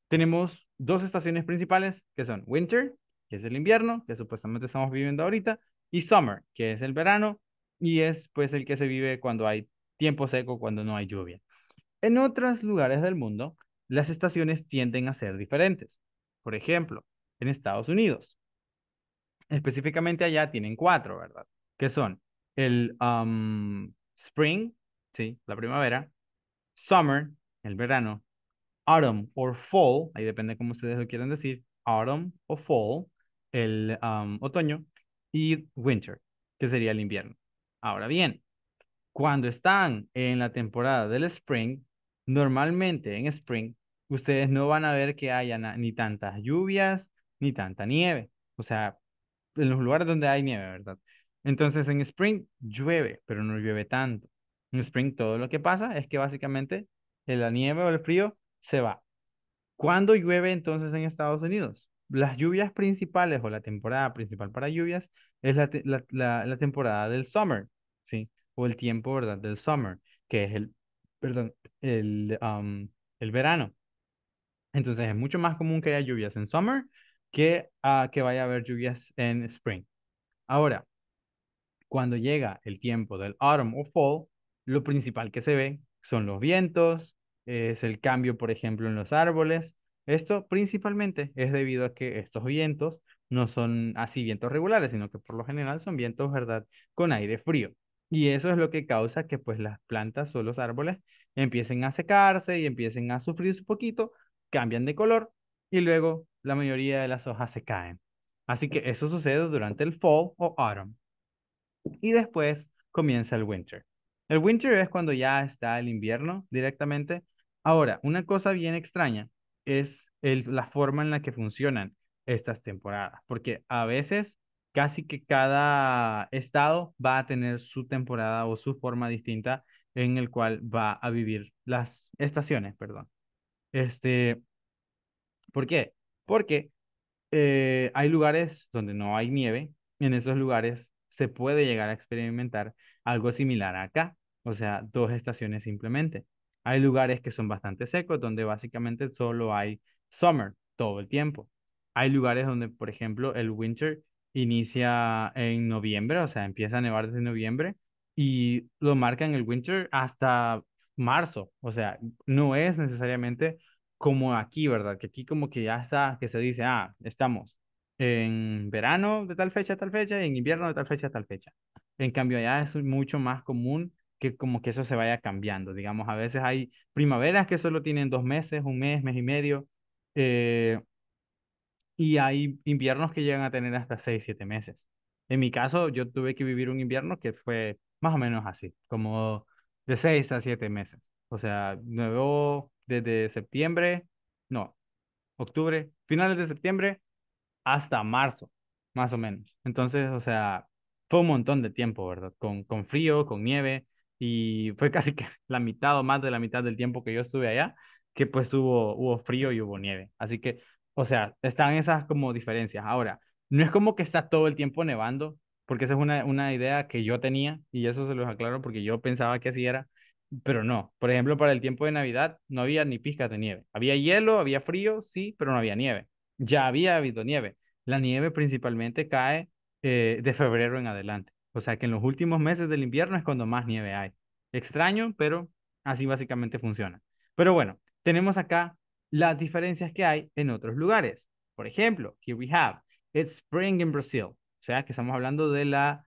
tenemos dos estaciones principales que son winter, que es el invierno, que supuestamente estamos viviendo ahorita, y summer, que es el verano, y es pues el que se vive cuando hay tiempo seco, cuando no hay lluvia. En otros lugares del mundo, las estaciones tienden a ser diferentes. Por ejemplo, en Estados Unidos, específicamente allá tienen cuatro, ¿verdad? Que son el spring, sí, la primavera, summer, el verano, autumn or fall, ahí depende cómo ustedes lo quieran decir, autumn o fall, el otoño, y winter, que sería el invierno. Ahora bien, cuando están en la temporada del spring, normalmente en spring, ustedes no van a ver que haya ni tantas lluvias, ni tanta nieve. O sea, en los lugares donde hay nieve, ¿verdad? Entonces en Spring llueve, pero no llueve tanto. En Spring todo lo que pasa es que básicamente la nieve o el frío se va. ¿Cuándo llueve entonces en Estados Unidos? Las lluvias principales o la temporada principal para lluvias es la, temporada del summer, ¿sí? O el tiempo, ¿verdad? Del summer, que es el, perdón, el, verano. Entonces es mucho más común que haya lluvias en summer que, ah, que vaya a haber lluvias en spring. Ahora, cuando llega el tiempo del autumn o fall, lo principal que se ve son los vientos, es el cambio, por ejemplo, en los árboles. Esto principalmente es debido a que estos vientos no son así vientos regulares, sino que por lo general son vientos, ¿verdad?, con aire frío. Y eso es lo que causa que pues las plantas o los árboles empiecen a secarse y empiecen a sufrir un poquito, cambian de color y luego la mayoría de las hojas se caen. Así que eso sucede durante el fall o autumn. Y después comienza el winter. El winter es cuando ya está el invierno directamente. Ahora, una cosa bien extraña es la forma en la que funcionan estas temporadas, porque a veces casi que cada estado va a tener su temporada o su forma distinta en el cual va a vivir las estaciones, perdón. Este, ¿Por qué? Porque eh, hay lugares donde no hay nieve, en esos lugares se puede llegar a experimentar algo similar acá, o sea, dos estaciones simplemente. Hay lugares que son bastante secos, donde básicamente solo hay summer todo el tiempo. Hay lugares donde, por ejemplo, el winter inicia en noviembre, o sea, empieza a nevar desde noviembre y lo marcan el winter hasta marzo, o sea, no es necesariamente como aquí, ¿verdad? Que aquí como que ya está, que se dice, ah, estamos en verano de tal fecha a tal fecha y en invierno de tal fecha a tal fecha. En cambio, allá es mucho más común que como que eso se vaya cambiando. Digamos, a veces hay primaveras que solo tienen dos meses, un mes, mes y medio, eh, y hay inviernos que llegan a tener hasta seis, siete meses. En mi caso, yo tuve que vivir un invierno que fue más o menos así, como de seis a siete meses. O sea, nuevo desde septiembre, no, octubre, finales de septiembre hasta marzo, más o menos. Entonces, o sea, fue un montón de tiempo, ¿verdad? Con, con frío, con nieve, y fue casi que la mitad o más de la mitad del tiempo que yo estuve allá, que pues hubo, hubo frío y hubo nieve. Así que, o sea, están esas como diferencias. Ahora, no es como que está todo el tiempo nevando, porque esa es una, una idea que yo tenía, y eso se los aclaro porque yo pensaba que así era, pero no. Por ejemplo, para el tiempo de Navidad no había ni pizca de nieve. Había hielo, había frío, sí, pero no había nieve ya había habido nieve. La nieve principalmente cae eh, de febrero en adelante. O sea que en los últimos meses del invierno es cuando más nieve hay. Extraño, pero así básicamente funciona. Pero bueno, tenemos acá las diferencias que hay en otros lugares. Por ejemplo, here we have, it's spring in Brazil. O sea que estamos hablando de la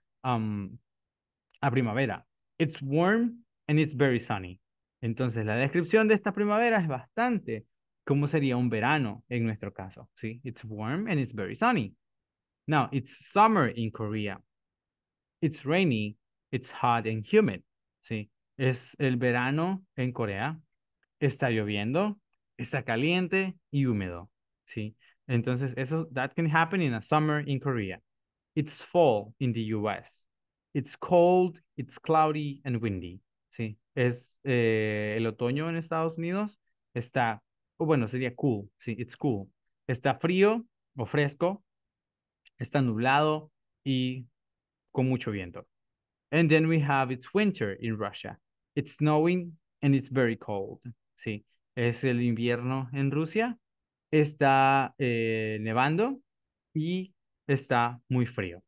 primavera. It's warm and it's very sunny. Entonces la descripción de esta primavera es bastante cómo sería un verano en nuestro caso, ¿sí? It's warm and it's very sunny. Now, it's summer in Korea. It's rainy, it's hot and humid, ¿sí? Es el verano en Corea, está lloviendo, está caliente y húmedo, ¿sí? Entonces, eso, that can happen in a summer in Korea. It's fall in the US. It's cold, it's cloudy and windy, ¿sí? Es eh, el otoño en Estados Unidos, está o bueno, sería cool, sí, it's cool. Está frío o fresco, está nublado y con mucho viento. And then we have it's winter in Russia. It's snowing and it's very cold. Sí, es el invierno en Rusia. Está eh, nevando y está muy frío.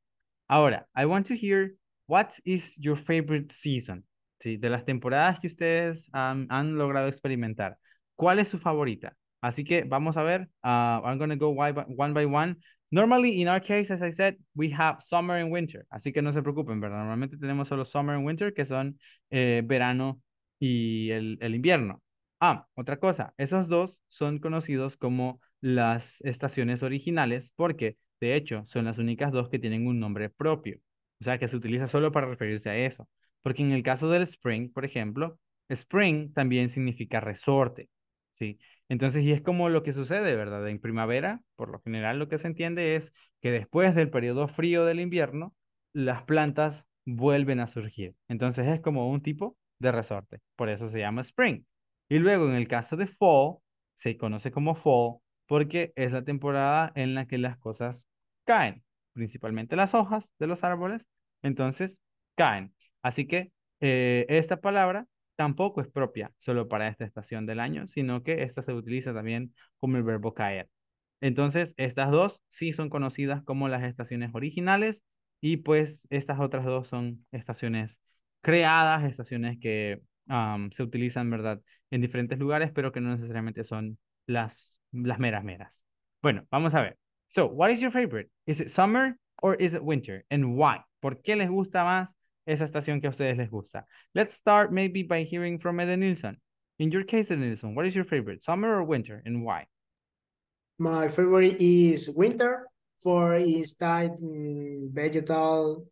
Ahora, I want to hear what is your favorite season? Sí, de las temporadas que ustedes han logrado experimentar. ¿Cuál es su favorita? Así que vamos a ver. Uh, I'm going to go one by one. Normally, in our case, as I said, we have summer and winter. Así que no se preocupen, ¿verdad? Normalmente tenemos solo summer and winter, que son eh, verano y el, el, invierno. Ah, otra cosa. Esos dos son conocidos como las estaciones originales porque, de hecho, son las únicas dos que tienen un nombre propio. O sea, que se utiliza solo para referirse a eso. Porque en el caso del spring, por ejemplo, spring también significa resorte. Sí, entonces, y es como lo que sucede, ¿verdad? En primavera, por lo general, lo que se entiende es que después del periodo frío del invierno, las plantas vuelven a surgir. Entonces, es como un tipo de resorte, por eso se llama spring. Y luego, en el caso de fall, se conoce como fall porque es la temporada en la que las cosas caen, principalmente las hojas de los árboles, entonces caen. Así que eh, esta palabra tampoco es propia solo para esta estación del año, sino que esta se utiliza también como el verbo caer. Entonces, estas dos sí son conocidas como las estaciones originales y pues estas otras dos son estaciones creadas, estaciones que se utilizan, ¿verdad?, en diferentes lugares, pero que no necesariamente son las, las meras meras. Bueno, vamos a ver. So, what is your favorite? Is it summer or is it winter? And why? ¿Por qué les gusta más esa estación que a ustedes les gusta. Let's start maybe by hearing from Eden Nelson. In your case, Eden Nelson, what is your favorite, summer or winter, and why? My favorite is winter for its type um, mm, vegetal.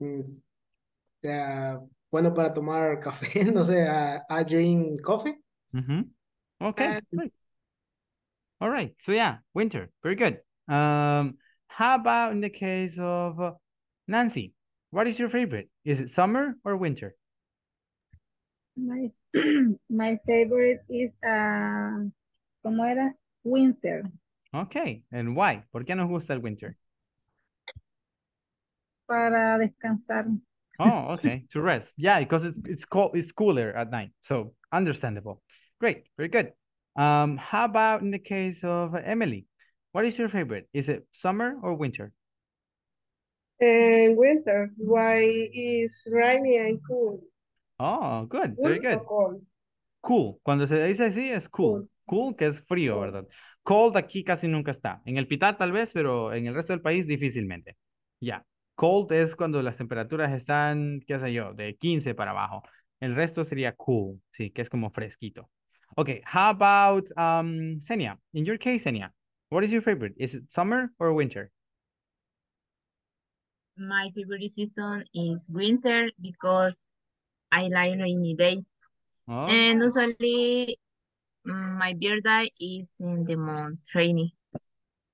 uh, bueno, para tomar café, no sé, uh, I drink coffee. Mm -hmm. Okay, and... All right, so yeah, winter, very good. Um, how about in the case of uh, Nancy? What is your favorite? Is it summer or winter? My, my favorite is, uh, ¿cómo era? Winter. Okay, and why? ¿Por qué nos gusta el winter? Para descansar. Oh, okay, to rest. Yeah, because it's, it's cold, it's cooler at night. So understandable. Great, very good. Um, how about in the case of Emily? What is your favorite? Is it summer or winter? And winter, why is rainy and cool? Oh, good, very good. Cool, cuando se dice así es cool. Cool, que es frío, ¿verdad? Cold aquí casi nunca está. En el Pitá tal vez, pero en el resto del país difícilmente. Ya. Yeah. Cold es cuando las temperaturas están, qué sé yo, de 15 para abajo. El resto sería cool, sí, que es como fresquito. Okay, how about um, Senia? In your case, Senia, what is your favorite? Is it summer or winter? my favorite season is winter because I like rainy days. Oh. And usually mm, my birthday is in the month rainy.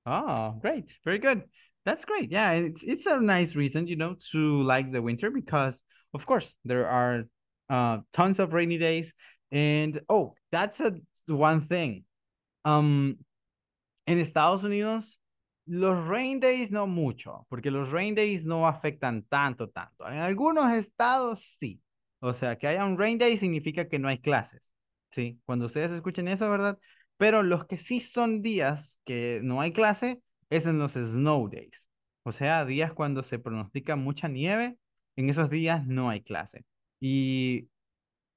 Oh, great. Very good. That's great. Yeah, it's, it's a nice reason, you know, to like the winter because, of course, there are uh, tons of rainy days. And, oh, that's a one thing. Um, in Estados Unidos, Los rain days no mucho, porque los rain days no afectan tanto, tanto. En algunos estados sí. O sea, que haya un rain day significa que no hay clases. Sí, cuando ustedes escuchen eso, ¿verdad? Pero los que sí son días que no hay clase es en los snow days. O sea, días cuando se pronostica mucha nieve, en esos días no hay clase. Y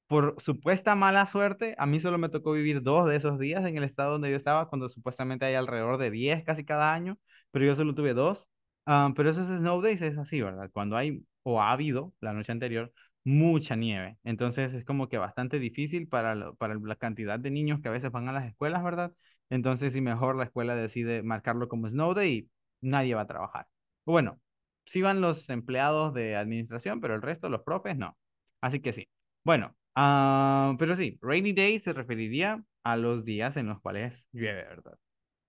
por supuesta mala suerte, a mí solo me tocó vivir dos de esos días en el estado donde yo estaba, cuando supuestamente hay alrededor de 10 casi cada año, pero yo solo tuve dos. Um, pero esos snow days es así, ¿verdad? Cuando hay o ha habido la noche anterior mucha nieve. Entonces es como que bastante difícil para, para la cantidad de niños que a veces van a las escuelas, ¿verdad? Entonces, si mejor la escuela decide marcarlo como snow day, nadie va a trabajar. Bueno, sí van los empleados de administración, pero el resto, los profes, no. Así que sí. Bueno, Ah, pero sí, rainy day se referiría a los días en los cuales llueve, ¿verdad?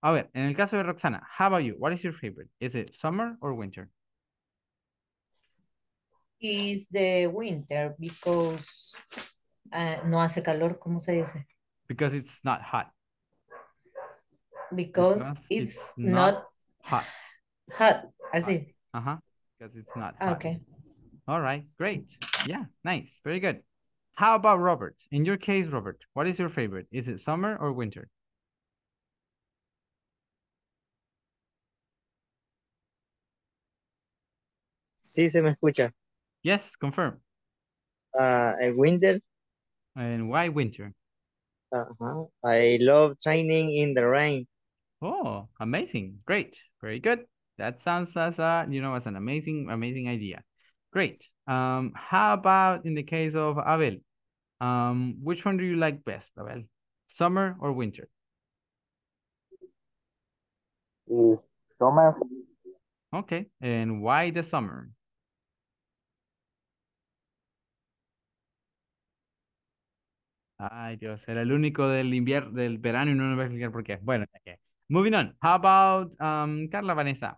A ver, en el caso de Roxana, how about you? What is your favorite? Is it summer or winter? Is the winter because ah, no hace calor, ¿cómo se dice? Because it's not hot. Because, it's, not, hot. Hot, así. Ajá. Uh -huh. Because it's not hot. Okay. All right, great. Yeah, nice. Very good. How about Robert? In your case, Robert, what is your favorite? Is it summer or winter? Sí, se me escucha. Yes, confirm. Uh, winter. And why winter? Uh -huh. I love training in the rain. Oh, amazing. Great. Very good. That sounds as a, you know, as an amazing, amazing idea. Great. Um, how about in the case of Abel? Um, which one do you like best, Abel? Summer or winter? Is summer. Okay, and why the summer? Ay, Dios, era el único del invierno, del verano y no me va a explicar por qué. Bueno, okay. Moving on. How about um, Carla Vanessa?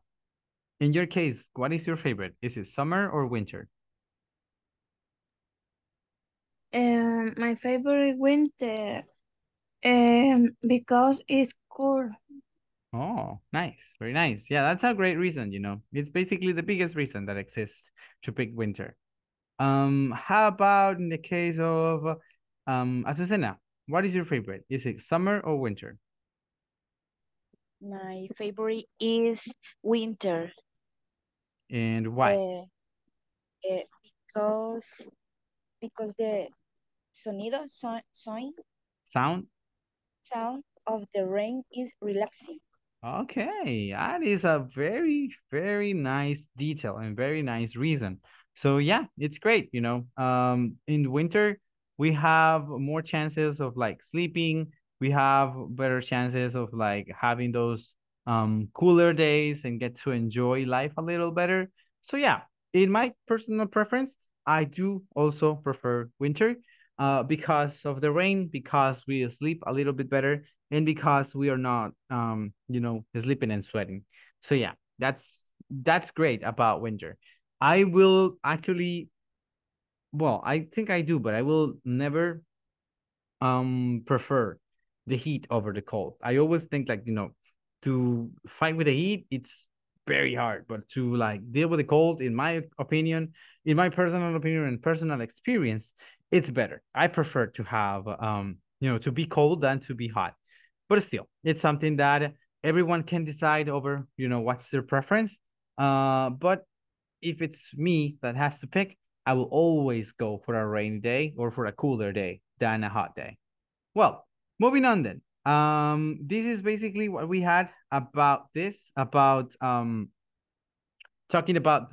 In your case, what is your favorite? Is it summer or winter? Um, my favorite winter um, because it's cool. Oh, nice. Very nice. Yeah, that's a great reason, you know. It's basically the biggest reason that exists to pick winter. Um, how about in the case of um Azucena, what is your favorite? Is it summer or winter? My favorite is winter. And why? Uh, uh, because because the sonido, so, soin, sound, sound of the rain is relaxing. Okay, that is a very, very nice detail and very nice reason. So yeah, it's great, you know. Um, in winter, we have more chances of like sleeping. We have better chances of like having those um cooler days and get to enjoy life a little better. So yeah, in my personal preference, I do also prefer winter uh, because of the rain, because we sleep a little bit better, and because we are not, um, you know, sleeping and sweating. So yeah, that's that's great about winter. I will actually, well, I think I do, but I will never, um, prefer the heat over the cold. I always think like you know, to fight with the heat, it's very hard, but to like deal with the cold, in my opinion, in my personal opinion and personal experience, it's better. I prefer to have um, you know, to be cold than to be hot. But still, it's something that everyone can decide over, you know, what's their preference. Uh, but if it's me that has to pick, I will always go for a rainy day or for a cooler day than a hot day. Well, moving on then. Um, this is basically what we had about this, about um, talking about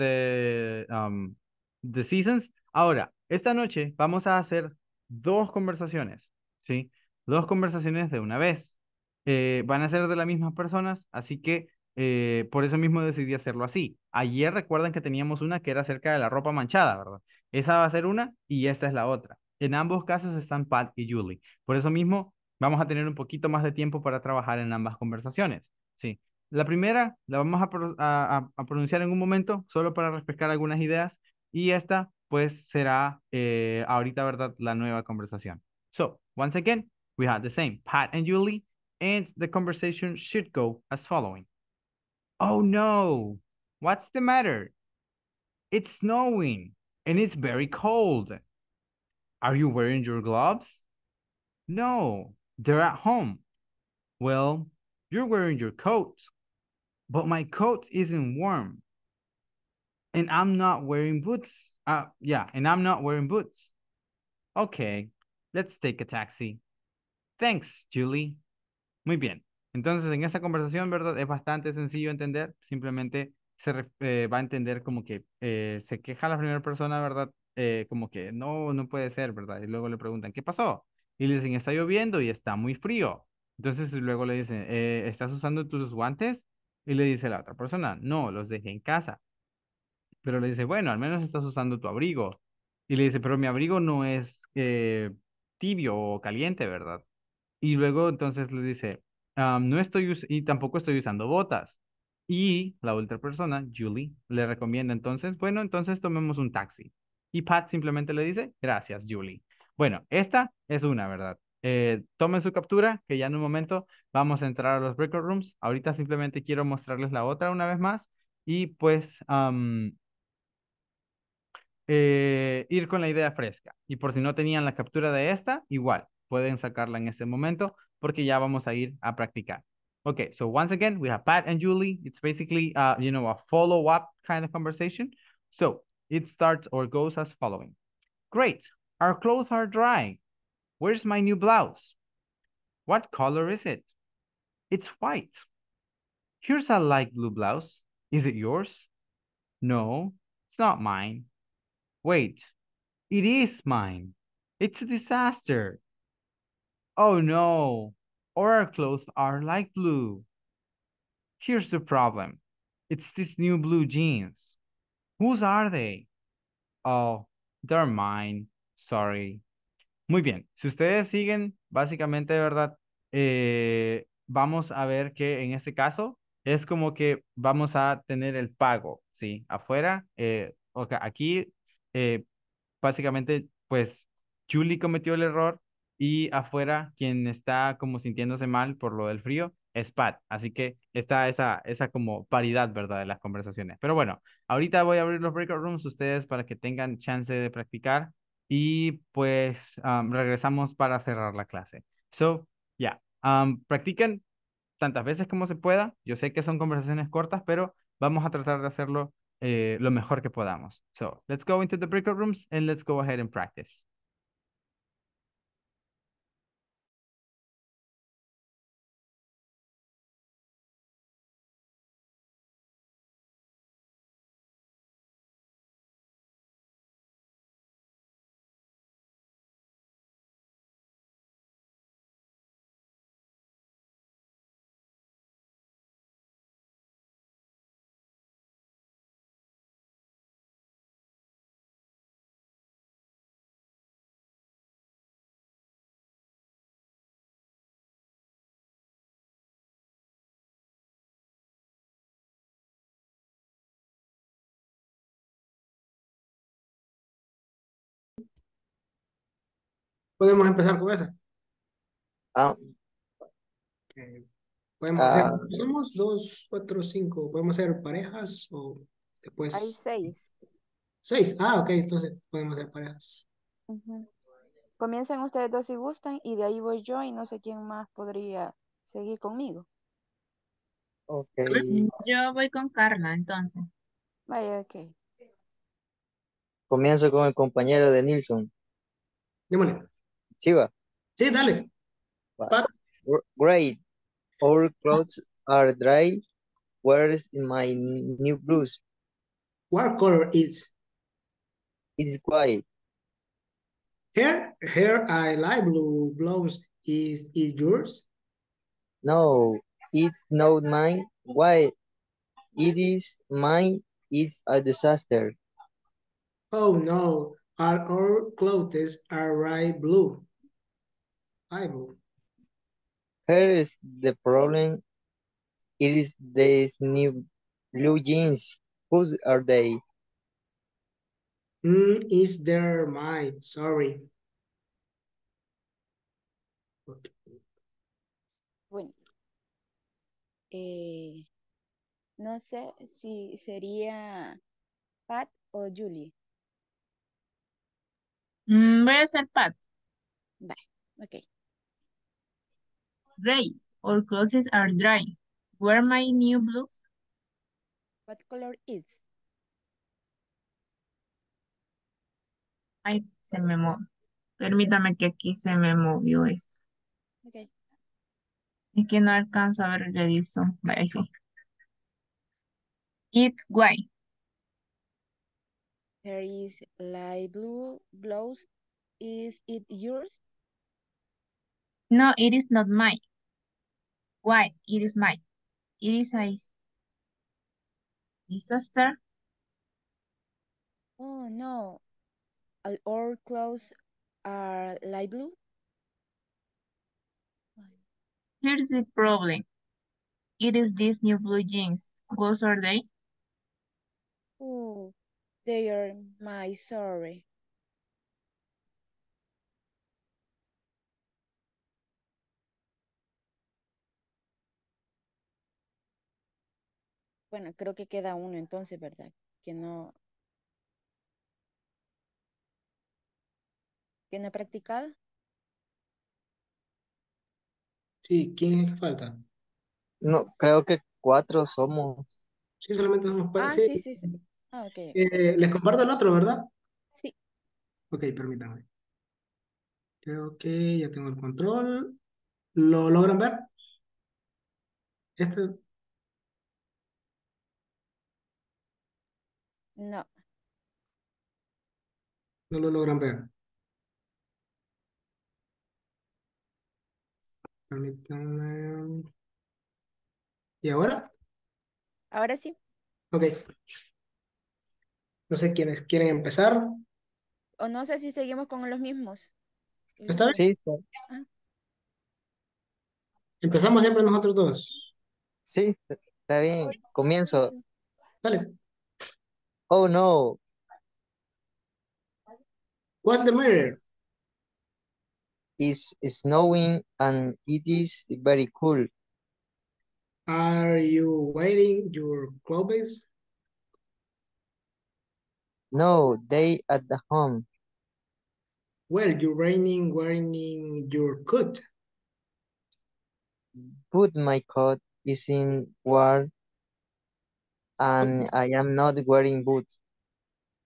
um, the, seasons. Ahora, esta noche vamos a hacer dos conversaciones, ¿sí? Dos conversaciones de una vez. Eh, van a ser de las mismas personas, así que eh, por eso mismo decidí hacerlo así. Ayer recuerdan que teníamos una que era acerca de la ropa manchada, ¿verdad? Esa va a ser una y esta es la otra. En ambos casos están Pat y Julie. Por eso mismo vamos a tener un poquito más de tiempo para trabajar en ambas conversaciones. Sí. La primera la vamos a, a, pronunciar en un momento, solo para refrescar algunas ideas, y esta pues será eh, ahorita, ¿verdad? La nueva conversación. So, once again, we have the same, Pat and Julie, and the conversation should go as following. Oh no, what's the matter? It's snowing and it's very cold. Are you wearing your gloves? No, They're at home. Well, you're wearing your coat, but my coat isn't warm. And I'm not wearing boots. Ah, yeah, and I'm not wearing boots. Okay, let's take a taxi. Thanks, Julie. Muy bien. Entonces, en esta conversación, ¿verdad? Es bastante sencillo entender. Simplemente se eh, va a entender como que eh, se queja la primera persona, ¿verdad? Eh, como que no, no puede ser, ¿verdad? Y luego le preguntan, ¿qué pasó? y le dicen, está lloviendo y está muy frío. Entonces luego le dicen, eh, ¿estás usando tus guantes? Y le dice la otra persona, no, los dejé en casa. Pero le dice, bueno, al menos estás usando tu abrigo. Y le dice, pero mi abrigo no es eh, tibio o caliente, ¿verdad? Y luego entonces le dice, ah, no estoy y tampoco estoy usando botas. Y la otra persona, Julie, le recomienda entonces, bueno, entonces tomemos un taxi. Y Pat simplemente le dice, gracias, Julie. Bueno, esta es una, ¿verdad? Eh, tomen su captura, que ya en un momento vamos a entrar a los Breakout rooms. Ahorita simplemente quiero mostrarles la otra una vez más y pues eh, ir con la idea fresca. Y por si no tenían la captura de esta, igual pueden sacarla en este momento porque ya vamos a ir a practicar. Okay, so once again, we have Pat and Julie. It's basically, uh, you know, a follow-up kind of conversation. So it starts or goes as following. Great, Our clothes are dry. Where's my new blouse? What color is it? It's white. Here's a light blue blouse. Is it yours? No, it's not mine. Wait, it is mine. It's a disaster. Oh no, all our clothes are light blue. Here's the problem. It's these new blue jeans. Whose are they? Oh, they're mine. Sorry. Muy bien, si ustedes siguen, básicamente, de verdad, eh, vamos a ver que en este caso es como que vamos a tener el pago, ¿sí? Afuera, eh, aquí, eh, básicamente, pues, Julie cometió el error y afuera quien está como sintiéndose mal por lo del frío es Pat. Así que está esa, esa como paridad, ¿verdad? De las conversaciones. Pero bueno, ahorita voy a abrir los breakout rooms ustedes para que tengan chance de practicar y pues regresamos para cerrar la clase. So, ya, practiquen tantas veces como se pueda. Yo sé que son conversaciones cortas, pero vamos a tratar de hacerlo eh, lo mejor que podamos. So, let's go into the breakout rooms and let's go ahead and practice. Podemos empezar con esa. Ah. Podemos ah. hacer, dos, cuatro, cinco. Podemos hacer parejas o después. Hay seis. Seis. Ah, ok, entonces podemos hacer parejas. Comiencen ustedes dos si gustan y de ahí voy yo y no sé quién más podría seguir conmigo. Ok. Yo voy con Carla, entonces. Vaya, ok. Comienzo con el compañero de Nilsson. Démosle. Sigo. Sí, dale. But, Great. Our clothes are dry. Where is my new blouse? What color is? It's white. Here, here I like blue blouse. Is it yours? No, it's not mine. Why? It is mine. It's a disaster. Oh no, all clothes are right blue. I blue. Here is the problem. It is these new blue jeans. Whose are they? Mm, is there mine? Sorry. Bueno. Eh, no sé si sería Pat o Julie. Mm, voy a hacer Pat. Bye. Ok. Ray, clothes are dry. Where my new blues? What color is? Ay, se me movió. Permítame que aquí se me movió esto. Ok. Es que no alcanzo a ver el edición. Vaya, sí. It's white. There is light blue blouse. Is it yours? No, it is not mine. Why? It is mine. It is a disaster. Oh, no. All clothes are light blue. Here's the problem. It is these new blue jeans. Whose are they? Oh, are my sorry. Bueno, creo que queda uno entonces, ¿verdad? Que no, que no practicado. Sí, ¿quién falta? No, creo que cuatro somos. Sí, solamente somos Ah, sí. Ah, eh, les comparto el otro, ¿verdad? Sí. Ok, permítanme. Creo que ya tengo el control. ¿Lo logran ver? Este. No. No lo logran ver. Permítanme. ¿Y ahora? Ahora sí. Ok. No sé quiénes quieren empezar. O no sé si seguimos con los mismos. ¿Está bien? Sí. Ah. Empezamos siempre nosotros dos. Sí, está bien. Comienzo. Dale. Oh no. What's the matter? It's snowing and it is very cool. Are you wearing your clothes? No, they at the home. Well, you're raining wearing your coat. But my coat is in war and I am not wearing boots.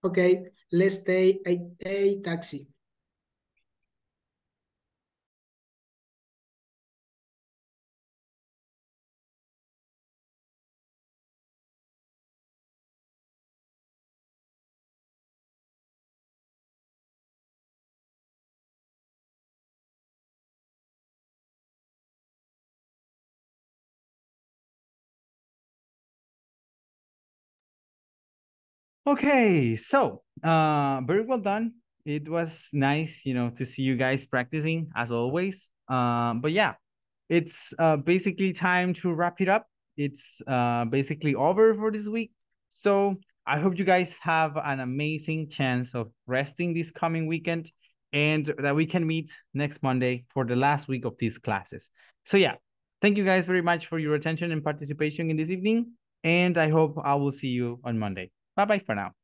Okay, let's take a, a taxi. Okay, so uh, very well done. It was nice, you know, to see you guys practicing as always. Um, but yeah, it's uh, basically time to wrap it up. It's uh, basically over for this week. So I hope you guys have an amazing chance of resting this coming weekend and that we can meet next Monday for the last week of these classes. So yeah, thank you guys very much for your attention and participation in this evening. And I hope I will see you on Monday. Bye-bye for now.